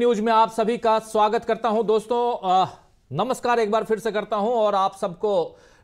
News में आप सभी का स्वागत करता हूं दोस्तों नमस्कार एक बार फिर से करता हूं और आप सबको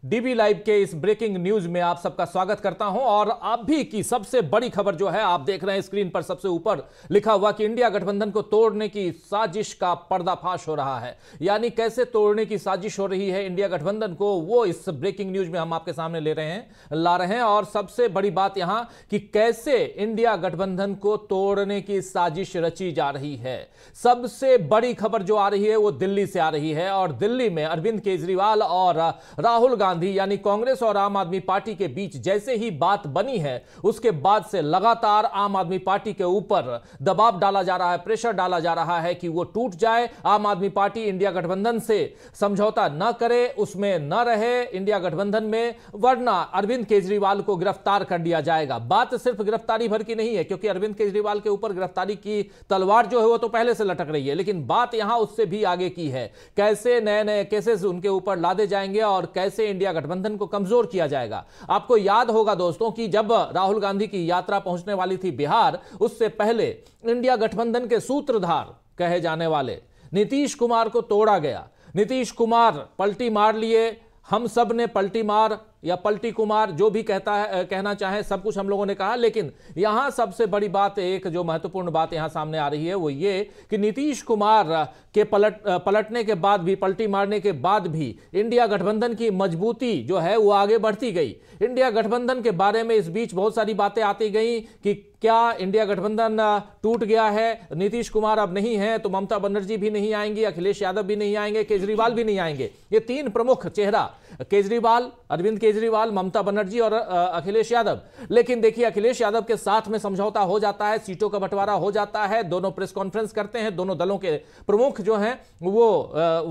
डीबी लाइव के इस ब्रेकिंग न्यूज में आप सबका स्वागत करता हूं और आप भी की सबसे बड़ी खबर जो है आप देख रहे हैं स्क्रीन पर सबसे ऊपर लिखा हुआ कि इंडिया गठबंधन को तोड़ने की साजिश का पर्दाफाश हो रहा है यानी कैसे तोड़ने की साजिश हो रही है इंडिया गठबंधन को वो इस ब्रेकिंग न्यूज में हम आपके सामने ले रहे हैं ला रहे हैं और सबसे बड़ी बात यहां कि कैसे इंडिया गठबंधन को तोड़ने की साजिश रची जा रही है सबसे बड़ी खबर जो आ रही है वो दिल्ली से आ रही है और दिल्ली में अरविंद केजरीवाल और राहुल गांधी गांधी यानी कांग्रेस और आम आदमी पार्टी के बीच जैसे ही बात बनी है उसके बाद से लगातार आम आदमी पार्टी के ऊपर दबाव डाला जा रहा है प्रेशर डाला जा रहा है कि वो टूट जाए आम आदमी पार्टी इंडिया गठबंधन से समझौता न करे उसमें न रहे इंडिया गठबंधन में वरना अरविंद केजरीवाल को गिरफ्तार कर लिया जाएगा बात सिर्फ गिरफ्तारी भर की नहीं है क्योंकि अरविंद केजरीवाल के ऊपर गिरफ्तारी की तलवार जो है वो तो पहले से लटक रही है लेकिन बात यहां उससे भी आगे की है कैसे नए नए केसेस उनके ऊपर लादे जाएंगे और कैसे इंडिया इंडिया गठबंधन को कमजोर किया जाएगा आपको याद होगा दोस्तों कि जब राहुल गांधी की यात्रा पहुंचने वाली थी बिहार उससे पहले इंडिया गठबंधन के सूत्रधार कहे जाने वाले नीतीश कुमार को तोड़ा गया नीतीश कुमार पलटी मार लिए हम सब ने पलटी मार या पलटी कुमार जो भी कहता है कहना चाहे सब कुछ हम लोगों ने कहा लेकिन यहां सबसे बड़ी बात एक जो महत्वपूर्ण बात यहां सामने आ रही है वो ये कि नीतीश कुमार के पलट पलटने के बाद भी पलटी मारने के बाद भी इंडिया गठबंधन की मजबूती जो है वो आगे बढ़ती गई इंडिया गठबंधन के बारे में इस बीच बहुत सारी बातें आती गई कि क्या इंडिया गठबंधन टूट गया है नीतीश कुमार अब नहीं है तो ममता बनर्जी भी नहीं आएंगी अखिलेश यादव भी नहीं आएंगे केजरीवाल भी नहीं आएंगे ये तीन प्रमुख चेहरा केजरीवाल अरविंद केजरीवाल ममता बनर्जी और अखिलेश यादव लेकिन देखिए अखिलेश यादव के साथ में समझौता हो जाता है सीटों का बंटवारा हो जाता है दोनों प्रेस कॉन्फ्रेंस करते हैं दोनों दलों के प्रमुख जो हैं वो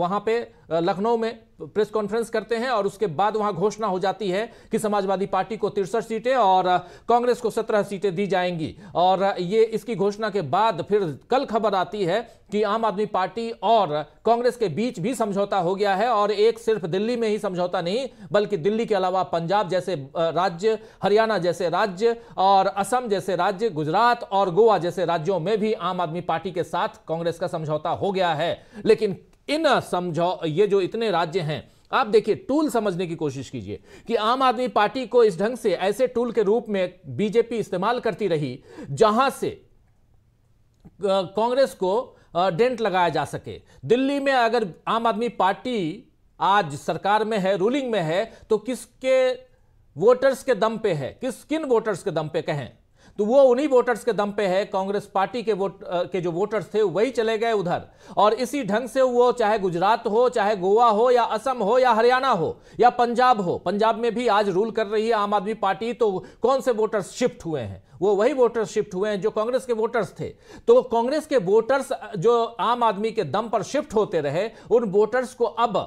वहां पे लखनऊ में प्रेस कॉन्फ्रेंस करते हैं और उसके बाद वहां घोषणा हो जाती है कि समाजवादी पार्टी को तिरसठ सीटें और कांग्रेस को सत्रह सीटें दी जाएंगी और ये इसकी घोषणा के बाद फिर कल खबर आती है कि आम आदमी पार्टी और कांग्रेस के बीच भी समझौता हो गया है और एक सिर्फ दिल्ली में ही समझौता नहीं बल्कि दिल्ली के अलावा पंजाब जैसे राज्य हरियाणा जैसे राज्य और असम जैसे राज्य गुजरात और गोवा जैसे राज्यों में भी आम आदमी पार्टी के साथ कांग्रेस का समझौता हो गया है लेकिन इन समझौ ये जो इतने राज्य हैं आप देखिए टूल समझने की कोशिश कीजिए कि आम आदमी पार्टी को इस ढंग से ऐसे टूल के रूप में बीजेपी इस्तेमाल करती रही जहां से कांग्रेस को डेंट लगाया जा सके दिल्ली में अगर आम आदमी पार्टी आज सरकार में है रूलिंग में है तो किसके वोटर्स के दम पे है किस किन वोटर्स के दम पे कहें तो वो उन्हीं वोटर्स के दम पे है कांग्रेस पार्टी के वोट के जो वोटर्स थे वही चले गए उधर और इसी ढंग से वो चाहे गुजरात हो चाहे गोवा हो या असम हो या हरियाणा हो या पंजाब हो पंजाब में भी आज रूल कर रही है आम आदमी पार्टी तो कौन से वोटर्स शिफ्ट हुए हैं वो वही वोटर्स शिफ्ट हुए हैं जो कांग्रेस के वोटर्स थे तो कांग्रेस के वोटर्स जो आम आदमी के दम पर शिफ्ट होते रहे उन वोटर्स को अब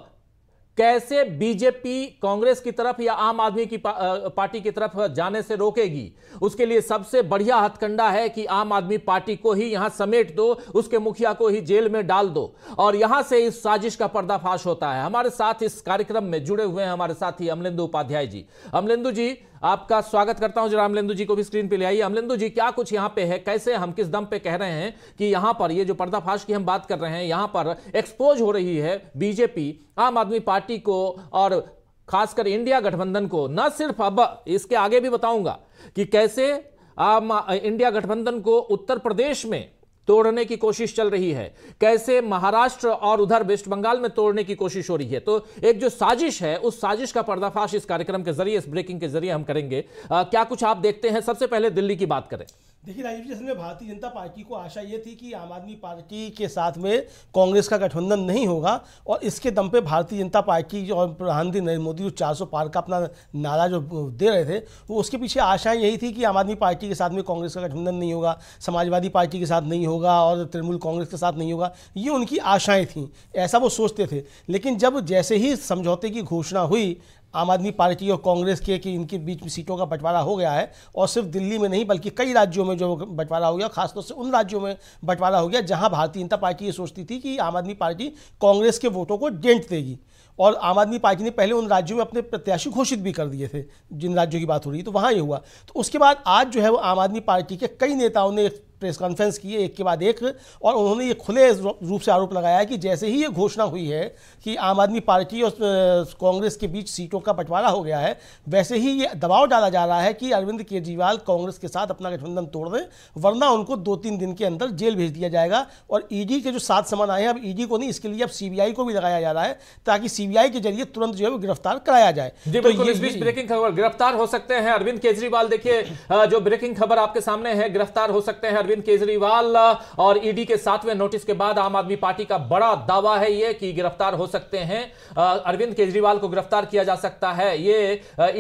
कैसे बीजेपी कांग्रेस की तरफ या आम आदमी की पा, पार्टी की तरफ जाने से रोकेगी उसके लिए सबसे बढ़िया हथकंडा है कि आम आदमी पार्टी को ही यहां समेट दो उसके मुखिया को ही जेल में डाल दो और यहां से इस साजिश का पर्दाफाश होता है हमारे साथ इस कार्यक्रम में जुड़े हुए हैं हमारे साथी अमलेंदु उपाध्याय जी अमलेंदु जी आपका स्वागत करता हूं जरा रामलेंदु जी को भी स्क्रीन पे ले आइए अमलेंदु जी क्या कुछ यहां पे है कैसे हम किस दम पे कह रहे हैं कि यहां पर ये जो पर्दाफाश की हम बात कर रहे हैं यहां पर एक्सपोज हो रही है बीजेपी आम आदमी पार्टी को और खासकर इंडिया गठबंधन को न सिर्फ अब इसके आगे भी बताऊंगा कि कैसे आम इंडिया गठबंधन को उत्तर प्रदेश में तोड़ने की कोशिश चल रही है कैसे महाराष्ट्र और उधर वेस्ट बंगाल में तोड़ने की कोशिश हो रही है तो एक जो साजिश है उस साजिश का पर्दाफाश इस कार्यक्रम के जरिए इस ब्रेकिंग के जरिए हम करेंगे आ, क्या कुछ आप देखते हैं सबसे पहले दिल्ली की बात करें देखिए राजीव जी इसमें भारतीय जनता पार्टी को आशा ये थी कि आम आदमी पार्टी के साथ में कांग्रेस का गठबंधन नहीं होगा और इसके दम पे भारतीय जनता पार्टी और प्रधानमंत्री नरेंद्र मोदी जो चार पार का अपना नारा जो दे रहे थे वो तो उसके पीछे आशाएं यही थी कि आम आदमी पार्टी के साथ में कांग्रेस का गठबंधन नहीं होगा समाजवादी पार्टी के साथ नहीं होगा और तृणमूल कांग्रेस के साथ नहीं होगा ये उनकी आशाएँ थीं ऐसा वो सोचते थे लेकिन जब जैसे ही समझौते की घोषणा हुई आम आदमी पार्टी और कांग्रेस के कि इनके बीच में सीटों का बंटवारा हो गया है और सिर्फ दिल्ली में नहीं बल्कि कई राज्यों में जो बंटवारा हो गया खासतौर से उन राज्यों में बंटवारा हो गया जहां भारतीय जनता पार्टी ये सोचती थी कि आम आदमी पार्टी कांग्रेस के वोटों को डेंट देगी और आम आदमी पार्टी ने पहले उन राज्यों में अपने प्रत्याशी घोषित भी कर दिए थे जिन राज्यों की बात हो रही है तो वहाँ ये हुआ तो उसके बाद आज जो है वो आम आदमी पार्टी के कई नेताओं ने प्रेस कॉन्फ्रेंस की एक के बाद एक और उन्होंने ये खुले रूप से आरोप लगाया कि जैसे ही ये घोषणा हुई है कि आम आदमी पार्टी और कांग्रेस के बीच सीटों का बंटवारा हो गया है वैसे ही ये दबाव डाला जा रहा है कि अरविंद केजरीवाल कांग्रेस के साथ अपना गठबंधन तोड़ दें वरना उनको दो तीन दिन के अंदर जेल भेज दिया जाएगा और ईडी के जो सात समान आए हैं अब ईडी को नहीं इसके लिए अब सीबीआई को भी लगाया जा रहा है ताकि सीबीआई के जरिए तुरंत जो है गिरफ्तार कराया जाए तो इस बीच ब्रेकिंग खबर गिरफ्तार हो सकते हैं अरविंद केजरीवाल देखिए जो ब्रेकिंग खबर आपके सामने है गिरफ्तार हो सकते हैं अरविंद केजरीवाल और ईडी के सातवें नोटिस के बाद आम आदमी पार्टी का बड़ा दावा है यह कि गिरफ्तार हो सकते हैं अरविंद केजरीवाल को गिरफ्तार किया जा सकता है ये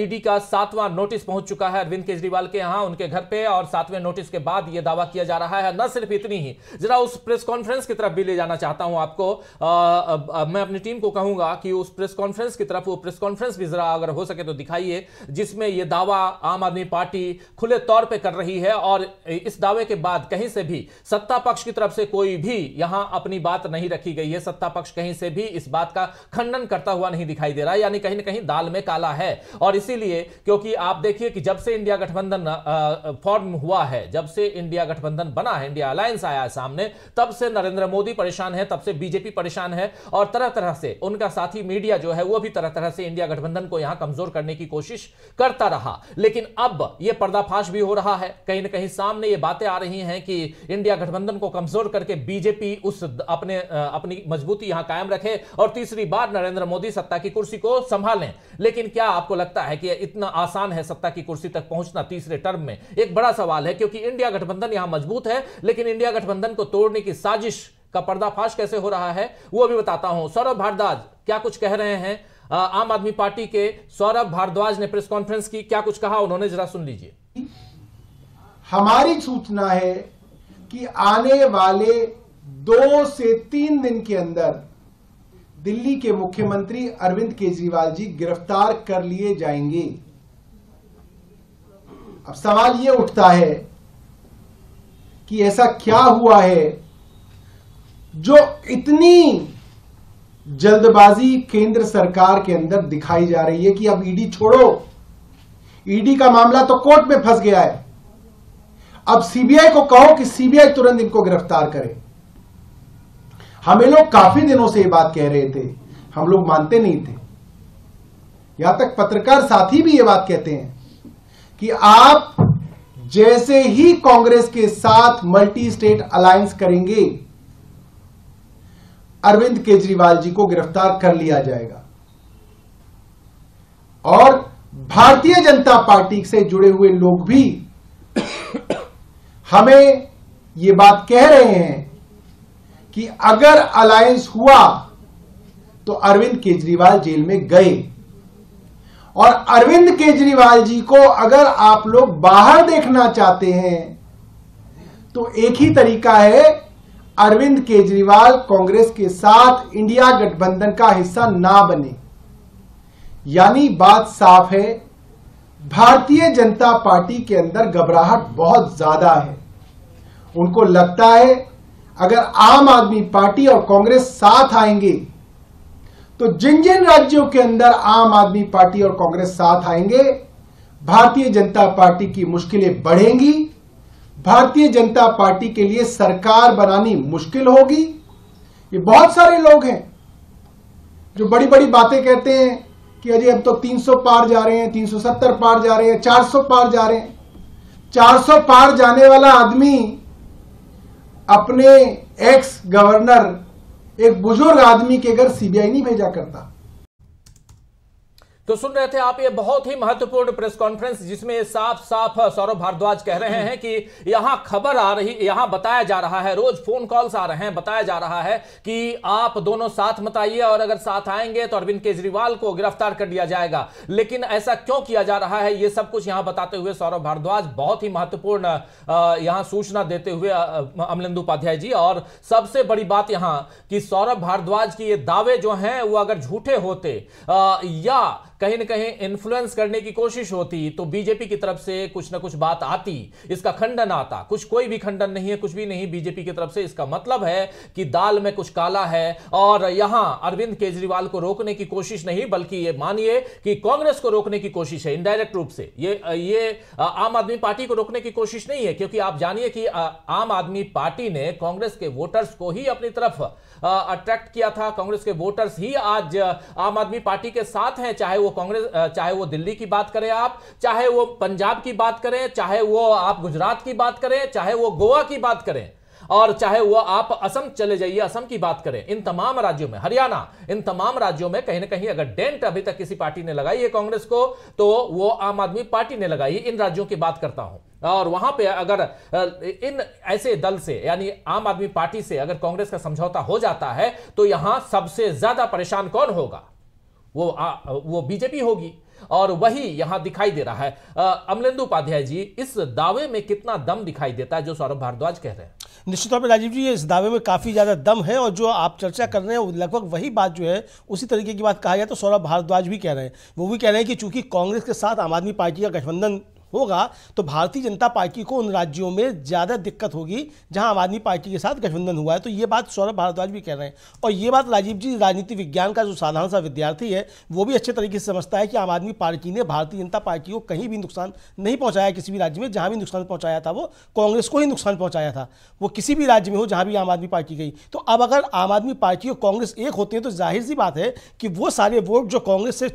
ईडी का सातवां नोटिस पहुंच चुका है अरविंद केजरीवाल के यहां उनके घर पे और सातवें नोटिस के बाद यह दावा किया जा रहा है न सिर्फ इतनी ही जरा उस प्रेस कॉन्फ्रेंस की तरफ भी ले जाना चाहता हूं आपको आ, आ, मैं अपनी टीम को कहूंगा कि उस प्रेस कॉन्फ्रेंस की तरफ वो प्रेस कॉन्फ्रेंस भी जरा अगर हो सके तो दिखाइए जिसमें यह दावा आम आदमी पार्टी खुले तौर पर कर रही है और इस दावे के बाद बाद कहीं से भी सत्ता पक्ष की तरफ से कोई भी यहां अपनी बात नहीं रखी गई है सत्ता पक्ष कहीं से भी इस बात का खंडन करता हुआ नहीं दिखाई दे रहा है यानी कहीं ना कहीं दाल में काला है और इसीलिए क्योंकि आप देखिए कि जब से इंडिया गठबंधन फॉर्म हुआ है जब से इंडिया गठबंधन बना है इंडिया अलायंस आया है सामने तब से नरेंद्र मोदी परेशान है तब से बीजेपी परेशान है और तरह तरह से उनका साथी मीडिया जो है वो भी तरह तरह से इंडिया गठबंधन को यहां कमजोर करने की कोशिश करता रहा लेकिन अब यह पर्दाफाश भी हो रहा है कहीं ना कहीं सामने ये बातें आ रही हैं हैं कि इंडिया गठबंधन को कमजोर करके बीजेपी उस अपने अपनी मजबूती यहां कायम रखे और तीसरी बार नरेंद्र मोदी सत्ता की कुर्सी को संभालें लेकिन क्या आपको लगता है कि इतना आसान है सत्ता की कुर्सी तक पहुंचना तीसरे टर्म में एक बड़ा सवाल है क्योंकि इंडिया गठबंधन यहां मजबूत है लेकिन इंडिया गठबंधन को तोड़ने की साजिश का पर्दाफाश कैसे हो रहा है वो भी बताता हूं सौरभ भारद्वाज क्या कुछ कह रहे हैं आम आदमी पार्टी के सौरभ भारद्वाज ने प्रेस कॉन्फ्रेंस की क्या कुछ कहा उन्होंने जरा सुन लीजिए हमारी सूचना है कि आने वाले दो से तीन दिन के अंदर दिल्ली के मुख्यमंत्री अरविंद केजरीवाल जी गिरफ्तार कर लिए जाएंगे अब सवाल यह उठता है कि ऐसा क्या हुआ है जो इतनी जल्दबाजी केंद्र सरकार के अंदर दिखाई जा रही है कि अब ईडी छोड़ो ईडी का मामला तो कोर्ट में फंस गया है अब सीबीआई को कहो कि सीबीआई तुरंत इनको गिरफ्तार करे हमें लोग काफी दिनों से ये बात कह रहे थे हम लोग मानते नहीं थे यहां तक पत्रकार साथी भी ये बात कहते हैं कि आप जैसे ही कांग्रेस के साथ मल्टी स्टेट अलायंस करेंगे अरविंद केजरीवाल जी को गिरफ्तार कर लिया जाएगा और भारतीय जनता पार्टी से जुड़े हुए लोग भी हमें ये बात कह रहे हैं कि अगर अलायंस हुआ तो अरविंद केजरीवाल जेल में गए और अरविंद केजरीवाल जी को अगर आप लोग बाहर देखना चाहते हैं तो एक ही तरीका है अरविंद केजरीवाल कांग्रेस के साथ इंडिया गठबंधन का हिस्सा ना बने यानी बात साफ है भारतीय जनता पार्टी के अंदर घबराहट बहुत ज्यादा है उनको लगता है अगर आम आदमी पार्टी और कांग्रेस साथ आएंगे तो जिन जिन राज्यों के अंदर आम आदमी पार्टी और कांग्रेस साथ आएंगे भारतीय जनता पार्टी की मुश्किलें बढ़ेंगी भारतीय जनता पार्टी के लिए सरकार बनानी मुश्किल होगी ये बहुत सारे लोग हैं जो बड़ी बड़ी बातें कहते हैं कि अजय अब तो 300 पार जा रहे हैं 370 पार जा रहे हैं 400 पार जा रहे हैं 400 पार जाने वाला आदमी अपने एक्स गवर्नर एक बुजुर्ग आदमी के घर सीबीआई नहीं भेजा करता तो सुन रहे थे आप ये बहुत ही महत्वपूर्ण प्रेस कॉन्फ्रेंस जिसमें साफ साफ सौरभ भारद्वाज कह रहे हैं कि यहां खबर आ रही यहां बताया जा रहा है रोज फोन कॉल्स आ रहे हैं बताया जा रहा है कि आप दोनों साथ मत आइए और अगर साथ आएंगे तो अरविंद केजरीवाल को गिरफ्तार कर लिया जाएगा लेकिन ऐसा क्यों किया जा रहा है ये सब कुछ यहां बताते हुए सौरभ भारद्वाज बहुत ही महत्वपूर्ण यहां सूचना देते हुए अमलिंदु उपाध्याय जी और सबसे बड़ी बात यहां कि सौरभ भारद्वाज की ये दावे जो हैं वो अगर झूठे होते या कहीं ना कहीं इन्फ्लुएंस करने की कोशिश होती तो बीजेपी की तरफ से कुछ ना कुछ बात आती इसका खंडन आता कुछ कोई भी खंडन नहीं है कुछ भी नहीं बीजेपी की तरफ से इसका मतलब है कि दाल में कुछ काला है और यहां अरविंद केजरीवाल को रोकने की कोशिश नहीं बल्कि ये मानिए कि कांग्रेस को रोकने की कोशिश है इनडायरेक्ट रूप से ये ये आम आदमी पार्टी को रोकने की कोशिश नहीं है क्योंकि आप जानिए कि आम आदमी पार्टी ने कांग्रेस के वोटर्स को ही अपनी तरफ अट्रैक्ट किया था कांग्रेस के वोटर्स ही आज आम आदमी पार्टी के साथ हैं चाहे वो वो कांग्रेस चाहे वो दिल्ली की बात करें आप चाहे वो पंजाब की बात करें चाहे वो आप गुजरात की बात करें चाहे वो गोवा की बात करें और चाहे वो आप असम चले जाइए असम की बात करें इन तमाम राज्यों में हरियाणा इन तमाम राज्यों में कहीं ना कहीं अगर डेंट अभी तक किसी पार्टी ने लगाई है कांग्रेस को तो वो आम आदमी पार्टी ने लगाई इन राज्यों की बात करता हूं और वहां पे अगर इन ऐसे दल से यानी आम आदमी पार्टी से अगर कांग्रेस का समझौता हो जाता है तो यहां सबसे ज्यादा परेशान कौन होगा वो आ, वो बीजेपी होगी और वही यहां दिखाई दे रहा है अमलेंदु उपाध्याय जी इस दावे में कितना दम दिखाई देता है जो सौरभ भारद्वाज कह रहे हैं निश्चित तौर पर राजीव जी इस दावे में काफ़ी ज़्यादा दम है और जो आप चर्चा कर रहे हैं लगभग वही बात जो है उसी तरीके की बात कहा जाए तो सौरभ भारद्वाज भी कह रहे हैं वो भी कह रहे हैं कि चूंकि कांग्रेस के साथ आम आदमी पार्टी का गठबंधन होगा तो भारतीय जनता पार्टी को उन राज्यों में ज़्यादा दिक्कत होगी जहां आम आदमी पार्टी के साथ गठबंधन हुआ है तो ये बात सौरभ भारद्वाज भी कह रहे हैं और ये बात राजीव जी राजनीति विज्ञान का जो साधारण सा विद्यार्थी है वो भी अच्छे तरीके से समझता है कि आम आदमी पार्टी ने भारतीय जनता पार्टी को कहीं भी नुकसान नहीं पहुँचाया किसी भी राज्य में जहाँ भी नुकसान पहुँचाया था वो कांग्रेस को ही नुकसान पहुँचाया था वो किसी भी राज्य में हो जहाँ भी आम आदमी पार्टी गई तो अब अगर आम आदमी पार्टी और कांग्रेस एक होती है तो जाहिर सी बात है कि वो सारे वोट जो कांग्रेस से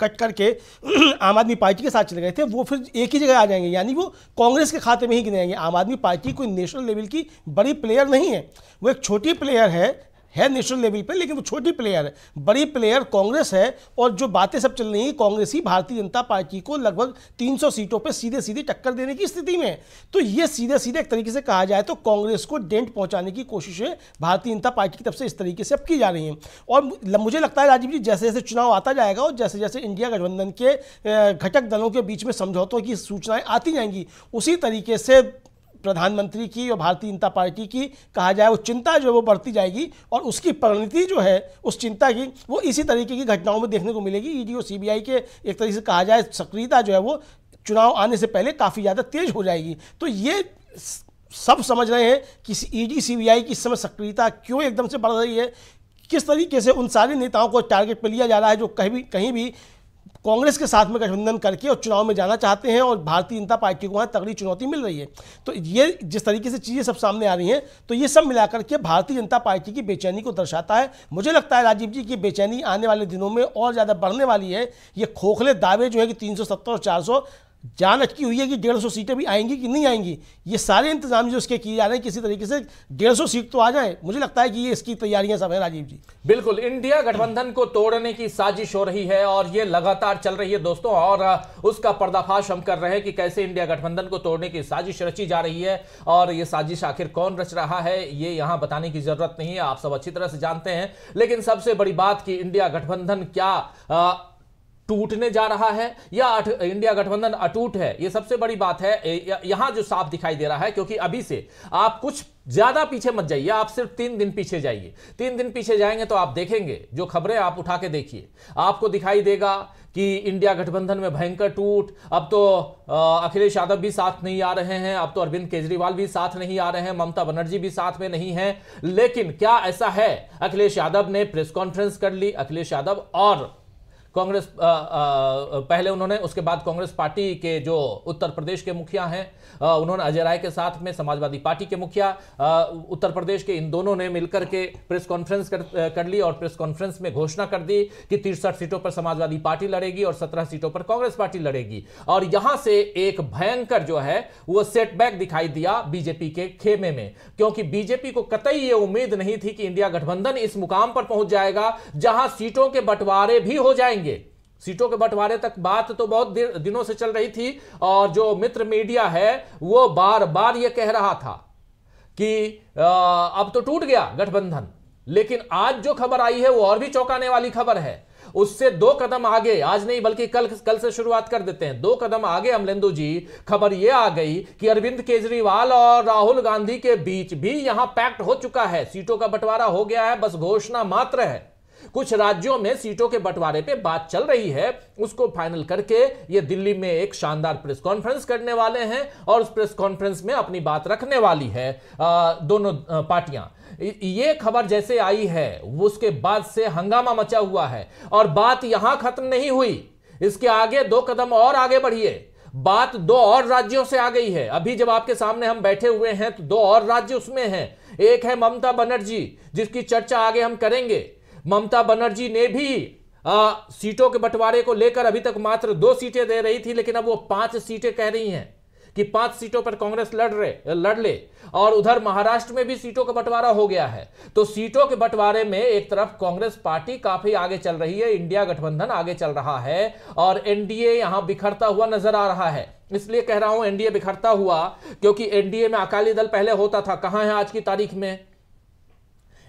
कट करके आम आदमी पार्टी के साथ चले गए थे वो फिर एक की जगह आ जाएंगे यानी वो कांग्रेस के खाते में ही गिने जाएंगे आम आदमी पार्टी कोई नेशनल लेवल की बड़ी प्लेयर नहीं है वो एक छोटी प्लेयर है है नेशनल लेवल पे लेकिन वो छोटी प्लेयर है बड़ी प्लेयर कांग्रेस है और जो बातें सब चल रही हैं कांग्रेस ही भारतीय जनता पार्टी को लगभग 300 सीटों पे सीधे सीधे टक्कर देने की स्थिति में तो ये सीधे सीधे एक तरीके से कहा जाए तो कांग्रेस को डेंट पहुंचाने की कोशिशें भारतीय जनता पार्टी की तरफ से इस तरीके से अब की जा रही हैं और मुझे लगता है राजीव जी जैसे जैसे चुनाव आता जाएगा और जैसे जैसे इंडिया गठबंधन के घटक दलों के बीच में समझौतों की सूचनाएं आती जाएंगी उसी तरीके से प्रधानमंत्री की और भारतीय जनता पार्टी की कहा जाए वो चिंता जो है वो बढ़ती जाएगी और उसकी परिणति जो है उस चिंता की वो इसी तरीके की घटनाओं में देखने को मिलेगी ईडी और सीबीआई के एक तरीके से कहा जाए सक्रियता जो है वो चुनाव आने से पहले काफ़ी ज़्यादा तेज हो जाएगी तो ये सब समझ रहे हैं कि ईडी सीबीआई e की इस समय सक्रियता क्यों एकदम से बढ़ रही है किस तरीके से उन सारे नेताओं को टारगेट पर लिया जा रहा है जो कहीं भी कहीं भी कांग्रेस के साथ में गठबंधन करके और चुनाव में जाना चाहते हैं और भारतीय जनता पार्टी को वहाँ तगड़ी चुनौती मिल रही है तो ये जिस तरीके से चीज़ें सब सामने आ रही हैं तो ये सब मिलाकर के भारतीय जनता पार्टी की बेचैनी को दर्शाता है मुझे लगता है राजीव जी की बेचैनी आने वाले दिनों में और ज़्यादा बढ़ने वाली है ये खोखले दावे जो है कि तीन और चार जान अटकी हुई है कि डेढ़ सौ सीटें भी आएंगी कि नहीं आएंगी ये सारे इंतजाम जो इसके किए जा रहे हैं किसी तरीके से डेढ़ सौ सीट तो आ जाए मुझे लगता है कि ये इसकी तैयारियां सब है राजीव जी बिल्कुल इंडिया गठबंधन को तोड़ने की साजिश हो रही है और ये लगातार चल रही है दोस्तों और उसका पर्दाफाश हम कर रहे हैं कि कैसे इंडिया गठबंधन को तोड़ने की साजिश रची जा रही है और ये साजिश आखिर कौन रच रहा है ये यहां बताने की जरूरत नहीं है आप सब अच्छी तरह से जानते हैं लेकिन सबसे बड़ी बात कि इंडिया गठबंधन क्या टूटने जा रहा है या इंडिया गठबंधन अटूट है ये सबसे बड़ी बात है यहां जो साफ दिखाई दे रहा है क्योंकि अभी से आप कुछ ज्यादा पीछे मत जाइए आप सिर्फ तीन दिन पीछे जाइए तीन दिन पीछे जाएंगे तो आप देखेंगे जो खबरें आप उठा के देखिए आपको दिखाई देगा कि इंडिया गठबंधन में भयंकर टूट अब तो अखिलेश यादव भी साथ नहीं आ रहे हैं अब तो अरविंद केजरीवाल भी साथ नहीं आ रहे हैं ममता बनर्जी भी साथ में नहीं है लेकिन क्या ऐसा है अखिलेश यादव ने प्रेस कॉन्फ्रेंस कर ली अखिलेश यादव और कांग्रेस पहले उन्होंने उसके बाद कांग्रेस पार्टी के जो उत्तर प्रदेश के मुखिया हैं उन्होंने अजय राय के साथ में समाजवादी पार्टी के मुखिया उत्तर प्रदेश के इन दोनों ने मिलकर के प्रेस कॉन्फ्रेंस कर, कर ली और प्रेस कॉन्फ्रेंस में घोषणा कर दी कि तिरसठ सीटों पर समाजवादी पार्टी लड़ेगी और सत्रह सीटों पर कांग्रेस पार्टी लड़ेगी और यहां से एक भयंकर जो है वह सेटबैक दिखाई दिया बीजेपी के खेमे में क्योंकि बीजेपी को कतई ये उम्मीद नहीं थी कि इंडिया गठबंधन इस मुकाम पर पहुंच जाएगा जहां सीटों के बंटवारे भी हो जाएंगे जाएंगे सीटों के बंटवारे तक बात तो बहुत दिनों से चल रही थी और जो मित्र मीडिया है वो बार बार ये कह रहा था कि अब तो टूट गया गठबंधन लेकिन आज जो खबर आई है वो और भी चौंकाने वाली खबर है उससे दो कदम आगे आज नहीं बल्कि कल कल से शुरुआत कर देते हैं दो कदम आगे अमलेंदु जी खबर ये आ गई कि अरविंद केजरीवाल और राहुल गांधी के बीच भी यहां पैक्ट हो चुका है सीटों का बंटवारा हो गया है बस घोषणा मात्र है कुछ राज्यों में सीटों के बंटवारे पे बात चल रही है उसको फाइनल करके ये दिल्ली में एक शानदार प्रेस कॉन्फ्रेंस करने वाले हैं और उस प्रेस कॉन्फ्रेंस में अपनी बात रखने वाली है आ, दोनों पार्टियां ये खबर जैसे आई है उसके बाद से हंगामा मचा हुआ है और बात यहां खत्म नहीं हुई इसके आगे दो कदम और आगे बढ़िए बात दो और राज्यों से आ गई है अभी जब आपके सामने हम बैठे हुए हैं तो दो और राज्य उसमें हैं एक है ममता बनर्जी जिसकी चर्चा आगे हम करेंगे ममता बनर्जी ने भी आ, सीटों के बंटवारे को लेकर अभी तक मात्र दो सीटें दे रही थी लेकिन अब वो पांच सीटें कह रही हैं कि पांच सीटों पर कांग्रेस लड़ रहे लड़ ले और उधर महाराष्ट्र में भी सीटों का बंटवारा हो गया है तो सीटों के बंटवारे में एक तरफ कांग्रेस पार्टी काफी आगे चल रही है इंडिया गठबंधन आगे चल रहा है और एनडीए यहां बिखरता हुआ नजर आ रहा है इसलिए कह रहा हूं एनडीए बिखरता हुआ क्योंकि एनडीए में अकाली दल पहले होता था कहां है आज की तारीख में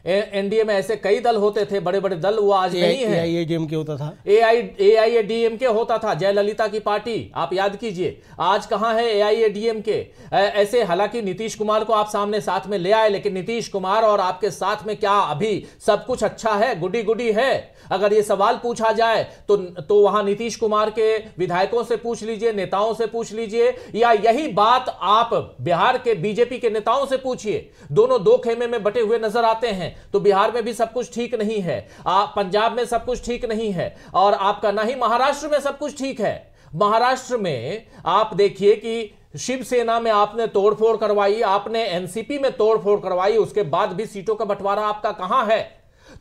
एनडीए में ऐसे कई दल होते थे बड़े बड़े दल वो आज नहीं है एआईएडीएमके होता था एम के होता था जयललिता की पार्टी आप याद कीजिए आज कहाँ है एआईएडीएमके ऐसे हालांकि नीतीश कुमार को आप सामने साथ में ले आए लेकिन नीतीश कुमार और आपके साथ में क्या अभी सब कुछ अच्छा है गुडी गुडी है अगर ये सवाल पूछा जाए तो तो वहां नीतीश कुमार के विधायकों से पूछ लीजिए नेताओं से पूछ लीजिए या यही बात आप बिहार के बीजेपी के नेताओं से पूछिए दोनों दो खेमे में बटे हुए नजर आते हैं तो बिहार में भी सब कुछ ठीक नहीं है आ, पंजाब में सब कुछ ठीक नहीं है और आपका ना ही महाराष्ट्र में सब कुछ ठीक है महाराष्ट्र में आप देखिए कि शिवसेना में आपने तोड़फोड़ करवाई आपने एनसीपी में तोड़फोड़ करवाई उसके बाद भी सीटों का बंटवारा आपका कहां है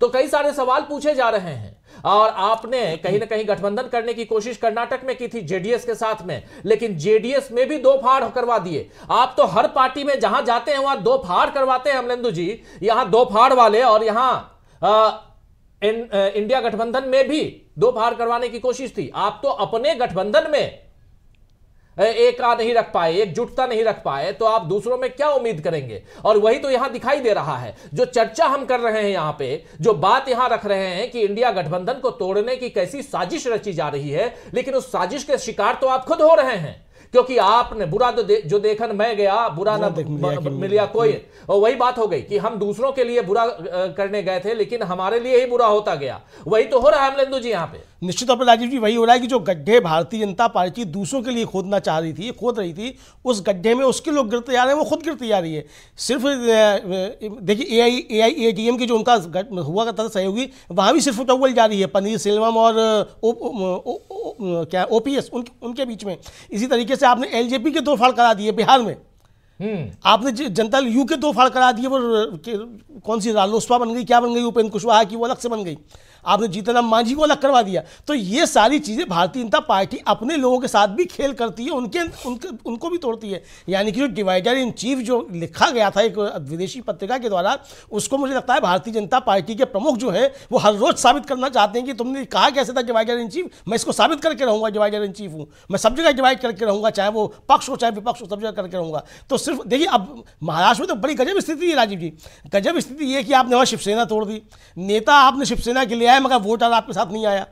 तो कई सारे सवाल पूछे जा रहे हैं और आपने कहीं ना कहीं गठबंधन करने की कोशिश कर्नाटक में की थी जेडीएस के साथ में लेकिन जेडीएस में भी दो फाड़ करवा दिए आप तो हर पार्टी में जहां जाते हैं वहां दो फाड़ करवाते हैं अमलेंदु जी यहां दो फाड़ वाले और यहां आ, इन, आ, इंडिया गठबंधन में भी दो फाड़ करवाने की कोशिश थी आप तो अपने गठबंधन में एका नहीं रख पाए एकजुटता नहीं रख पाए तो आप दूसरों में क्या उम्मीद करेंगे और वही तो यहां दिखाई दे रहा है जो चर्चा हम कर रहे हैं यहां पे जो बात यहां रख रहे हैं कि इंडिया गठबंधन को तोड़ने की कैसी साजिश रची जा रही है लेकिन उस साजिश के शिकार तो आप खुद हो रहे हैं क्योंकि आपने बुरा तो दे, जो देखन मैं गया बुरा ना मिलिया, मिलिया कोई हम्म। और वही बात हो गई कि हम दूसरों के लिए बुरा करने गए थे लेकिन हमारे लिए ही बुरा होता गया वही तो हो रहा है अमलेंदु जी यहां पर निश्चित तौर पर राजीव जी वही हो रहा है कि जो गड्ढे भारतीय जनता पार्टी दूसरों के लिए खोदना चाह रही थी खोद रही थी उस गड्ढे में उसके लोग गिरते जा रहे हैं वो खुद गिरती जा रही है सिर्फ देखिए ए आई ए आई ए डी एम की जो उनका हुआ करता था सहयोगी वहाँ भी सिर्फ जा रही है पनीर सेलवम और क्या ओ पी एस उनके बीच में इसी तरीके से आपने एल जे पी के दो फाड़ करा दिए बिहार में हम्म। आपने जनता यू के दो फाड़ करा दिए वो कौन सी रालोसपा बन गई क्या बन गई उपेंद्र कुशवाहा की वो अलग से बन गई आपने जीतनराम मांझी को अलग करवा दिया तो ये सारी चीज़ें भारतीय जनता पार्टी अपने लोगों के साथ भी खेल करती है उनके उनके उनको भी तोड़ती है यानी कि जो डिवाइडर इन चीफ जो लिखा गया था एक विदेशी पत्रिका के द्वारा उसको मुझे लगता है भारतीय जनता पार्टी के प्रमुख जो है वो हर रोज़ साबित करना चाहते हैं कि तुमने कहा कैसे था डिवाइडर इन चीफ मैं इसको साबित करके रहूंगा डिवाइडर इन चीफ हूँ मैं सब जगह डिवाइड करके रहूंगा चाहे वो पक्ष हो चाहे विपक्ष हो सब जगह करके रहूंगा तो सिर्फ देखिए अब महाराष्ट्र में तो बड़ी गजब स्थिति है राजीव जी गजब स्थिति ये कि आपने वहाँ शिवसेना तोड़ दी नेता आपने शिवसेना के लिए आया मगर वोटर आपके साथ नहीं आया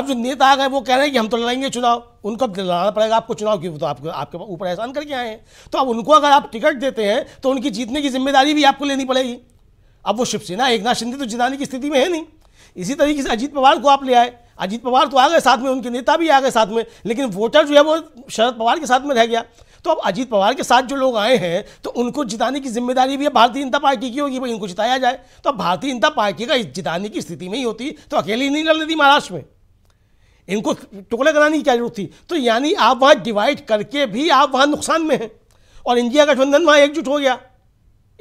अब जो नेता आ गए वो कह रहे हैं कि हम तो लड़ेंगे चुनाव उनको अब लड़ाना पड़ेगा आपको चुनाव क्यों तो आपके आपके ऊपर एहसान करके आए हैं तो अब उनको अगर आप टिकट देते हैं तो उनकी जीतने की जिम्मेदारी भी आपको लेनी पड़ेगी अब वो शिवसेना एक नाथ शिंदे तो जिताने की स्थिति में है नहीं इसी तरीके से अजीत पवार को आप ले आए अजीत पवार तो आ गए साथ में उनके नेता भी आ गए साथ में लेकिन वोटर जो है वो शरद पवार के साथ में रह गया तो अब अजीत पवार के साथ जो लोग आए हैं तो उनको जिताने की जिम्मेदारी भी भारतीय जनता पार्टी की होगी भाई इनको जिताया जाए तो अब भारतीय जनता पार्टी का जिताने की स्थिति में ही होती तो अकेली नहीं लड़ रही महाराष्ट्र में इनको टुकड़ा कराने की क्या जरूरत थी तो यानी आप वहाँ डिवाइड करके भी आप वहाँ नुकसान में हैं और इंडिया गठबंधन वहाँ एकजुट हो गया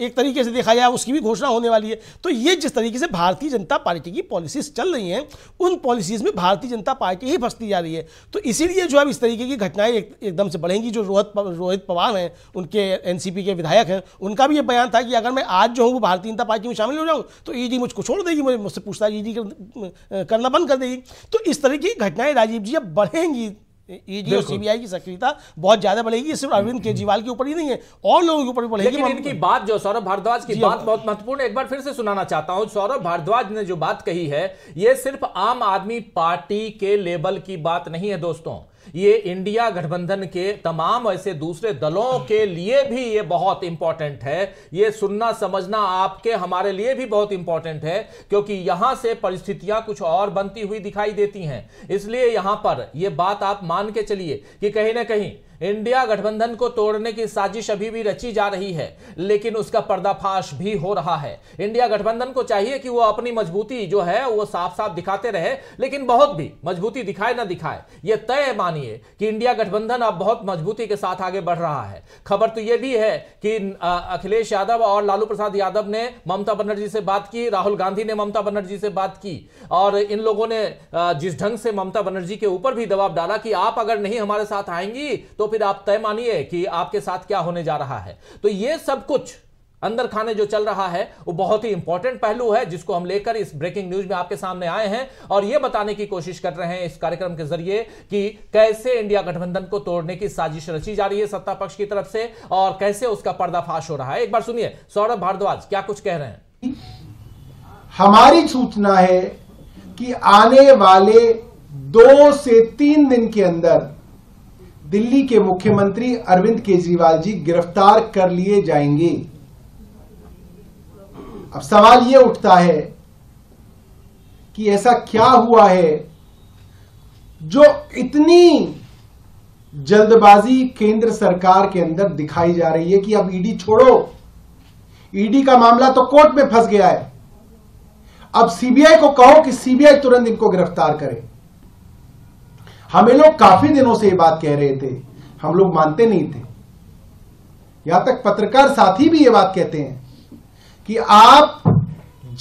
एक तरीके से देखा जाए उसकी भी घोषणा होने वाली है तो ये जिस तरीके से भारतीय जनता पार्टी की पॉलिसीज चल रही हैं उन पॉलिसीज में भारतीय जनता पार्टी ही फंसती जा रही है तो इसीलिए जो अब इस तरीके की घटनाएं एक, एकदम से बढ़ेंगी जो रोहित रोहित पवार हैं उनके एनसीपी के विधायक हैं उनका भी ये बयान था कि अगर मैं आज जो हूँ वो भारतीय जनता पार्टी में शामिल हो जाऊँ तो ईडी e मुझको छोड़ देगी मुझे मुझसे पूछताछ ईडी e करना बंद कर देगी तो इस तरीके की घटनाएं राजीव जी अब बढ़ेंगी ईडी e और सीबीआई की सक्रियता बहुत ज्यादा बढ़ेगी सिर्फ अरविंद केजरीवाल के ऊपर ही नहीं है और लोगों के ऊपर भी बढ़ेगी लेकिन इनकी बात जो सौरभ भारद्वाज की बात हाँ। बहुत महत्वपूर्ण एक बार फिर से सुनाना चाहता हूं सौरभ भारद्वाज ने जो बात कही है ये सिर्फ आम आदमी पार्टी के लेवल की बात नहीं है दोस्तों ये इंडिया गठबंधन के तमाम ऐसे दूसरे दलों के लिए भी ये बहुत इंपॉर्टेंट है ये सुनना समझना आपके हमारे लिए भी बहुत इंपॉर्टेंट है क्योंकि यहां से परिस्थितियां कुछ और बनती हुई दिखाई देती हैं इसलिए यहां पर यह बात आप मान के चलिए कि कहीं ना कहीं इंडिया गठबंधन को तोड़ने की साजिश अभी भी रची जा रही है लेकिन उसका पर्दाफाश भी हो रहा है इंडिया गठबंधन को चाहिए कि वो अपनी मजबूती जो है वो साफ साफ दिखाते रहे लेकिन बहुत भी मजबूती दिखाए ना दिखाए ये तय मानिए कि इंडिया गठबंधन अब बहुत मजबूती के साथ आगे बढ़ रहा है खबर तो ये भी है कि अखिलेश यादव और लालू प्रसाद यादव ने ममता बनर्जी से बात की राहुल गांधी ने ममता बनर्जी से बात की और इन लोगों ने जिस ढंग से ममता बनर्जी के ऊपर भी दबाव डाला कि आप अगर नहीं हमारे साथ आएंगी तो फिर आप तय मानिए कि आपके साथ क्या होने जा रहा है तो ये सब कुछ अंदर खाने जो चल रहा है वो बहुत ही इंपॉर्टेंट पहलू है जिसको हम लेकर इस ब्रेकिंग न्यूज में आपके सामने आए हैं और ये बताने की कोशिश कर रहे हैं इस कार्यक्रम के जरिए कि कैसे इंडिया गठबंधन को तोड़ने की साजिश रची जा रही है सत्ता पक्ष की तरफ से और कैसे उसका पर्दाफाश हो रहा है एक बार सुनिए सौरभ भारद्वाज क्या कुछ कह रहे हैं हमारी सूचना है कि आने वाले दो से तीन दिन के अंदर दिल्ली के मुख्यमंत्री अरविंद केजरीवाल जी गिरफ्तार कर लिए जाएंगे अब सवाल यह उठता है कि ऐसा क्या हुआ है जो इतनी जल्दबाजी केंद्र सरकार के अंदर दिखाई जा रही है कि अब ईडी छोड़ो ईडी का मामला तो कोर्ट में फंस गया है अब सीबीआई को कहो कि सीबीआई तुरंत इनको गिरफ्तार करे हमें लोग काफी दिनों से ये बात कह रहे थे हम लोग मानते नहीं थे यहां तक पत्रकार साथी भी ये बात कहते हैं कि आप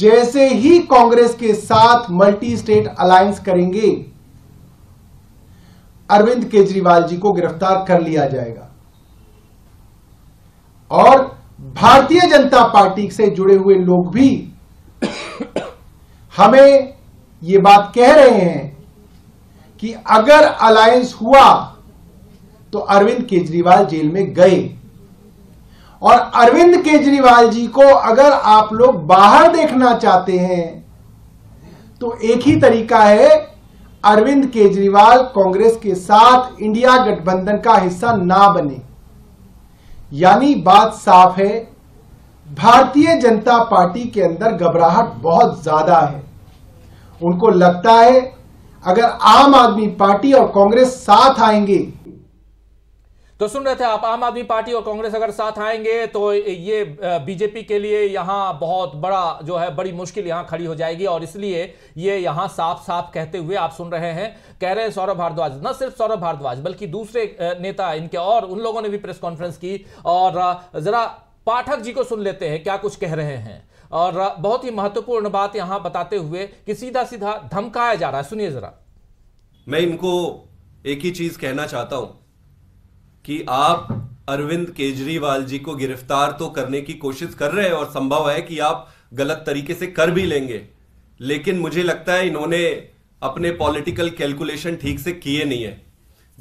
जैसे ही कांग्रेस के साथ मल्टी स्टेट अलायंस करेंगे अरविंद केजरीवाल जी को गिरफ्तार कर लिया जाएगा और भारतीय जनता पार्टी से जुड़े हुए लोग भी हमें ये बात कह रहे हैं कि अगर अलायंस हुआ तो अरविंद केजरीवाल जेल में गए और अरविंद केजरीवाल जी को अगर आप लोग बाहर देखना चाहते हैं तो एक ही तरीका है अरविंद केजरीवाल कांग्रेस के साथ इंडिया गठबंधन का हिस्सा ना बने यानी बात साफ है भारतीय जनता पार्टी के अंदर घबराहट बहुत ज्यादा है उनको लगता है अगर आम आदमी पार्टी और कांग्रेस साथ आएंगे तो सुन रहे थे आप आम आदमी पार्टी और कांग्रेस अगर साथ आएंगे तो ये बीजेपी के लिए यहाँ बहुत बड़ा जो है बड़ी मुश्किल यहाँ खड़ी हो जाएगी और इसलिए ये यहाँ साफ साफ कहते हुए आप सुन रहे हैं कह रहे हैं सौरभ भारद्वाज न सिर्फ सौरभ भारद्वाज बल्कि दूसरे नेता इनके और उन लोगों ने भी प्रेस कॉन्फ्रेंस की और जरा पाठक जी को सुन लेते हैं क्या कुछ कह रहे हैं और बहुत ही महत्वपूर्ण बात यहां बताते हुए कि सीधा सीधा धमकाया जा रहा है सुनिए जरा मैं इनको एक ही चीज कहना चाहता हूं कि आप अरविंद केजरीवाल जी को गिरफ्तार तो करने की कोशिश कर रहे हैं और संभव है कि आप गलत तरीके से कर भी लेंगे लेकिन मुझे लगता है इन्होंने अपने पॉलिटिकल कैलकुलेशन ठीक से किए नहीं है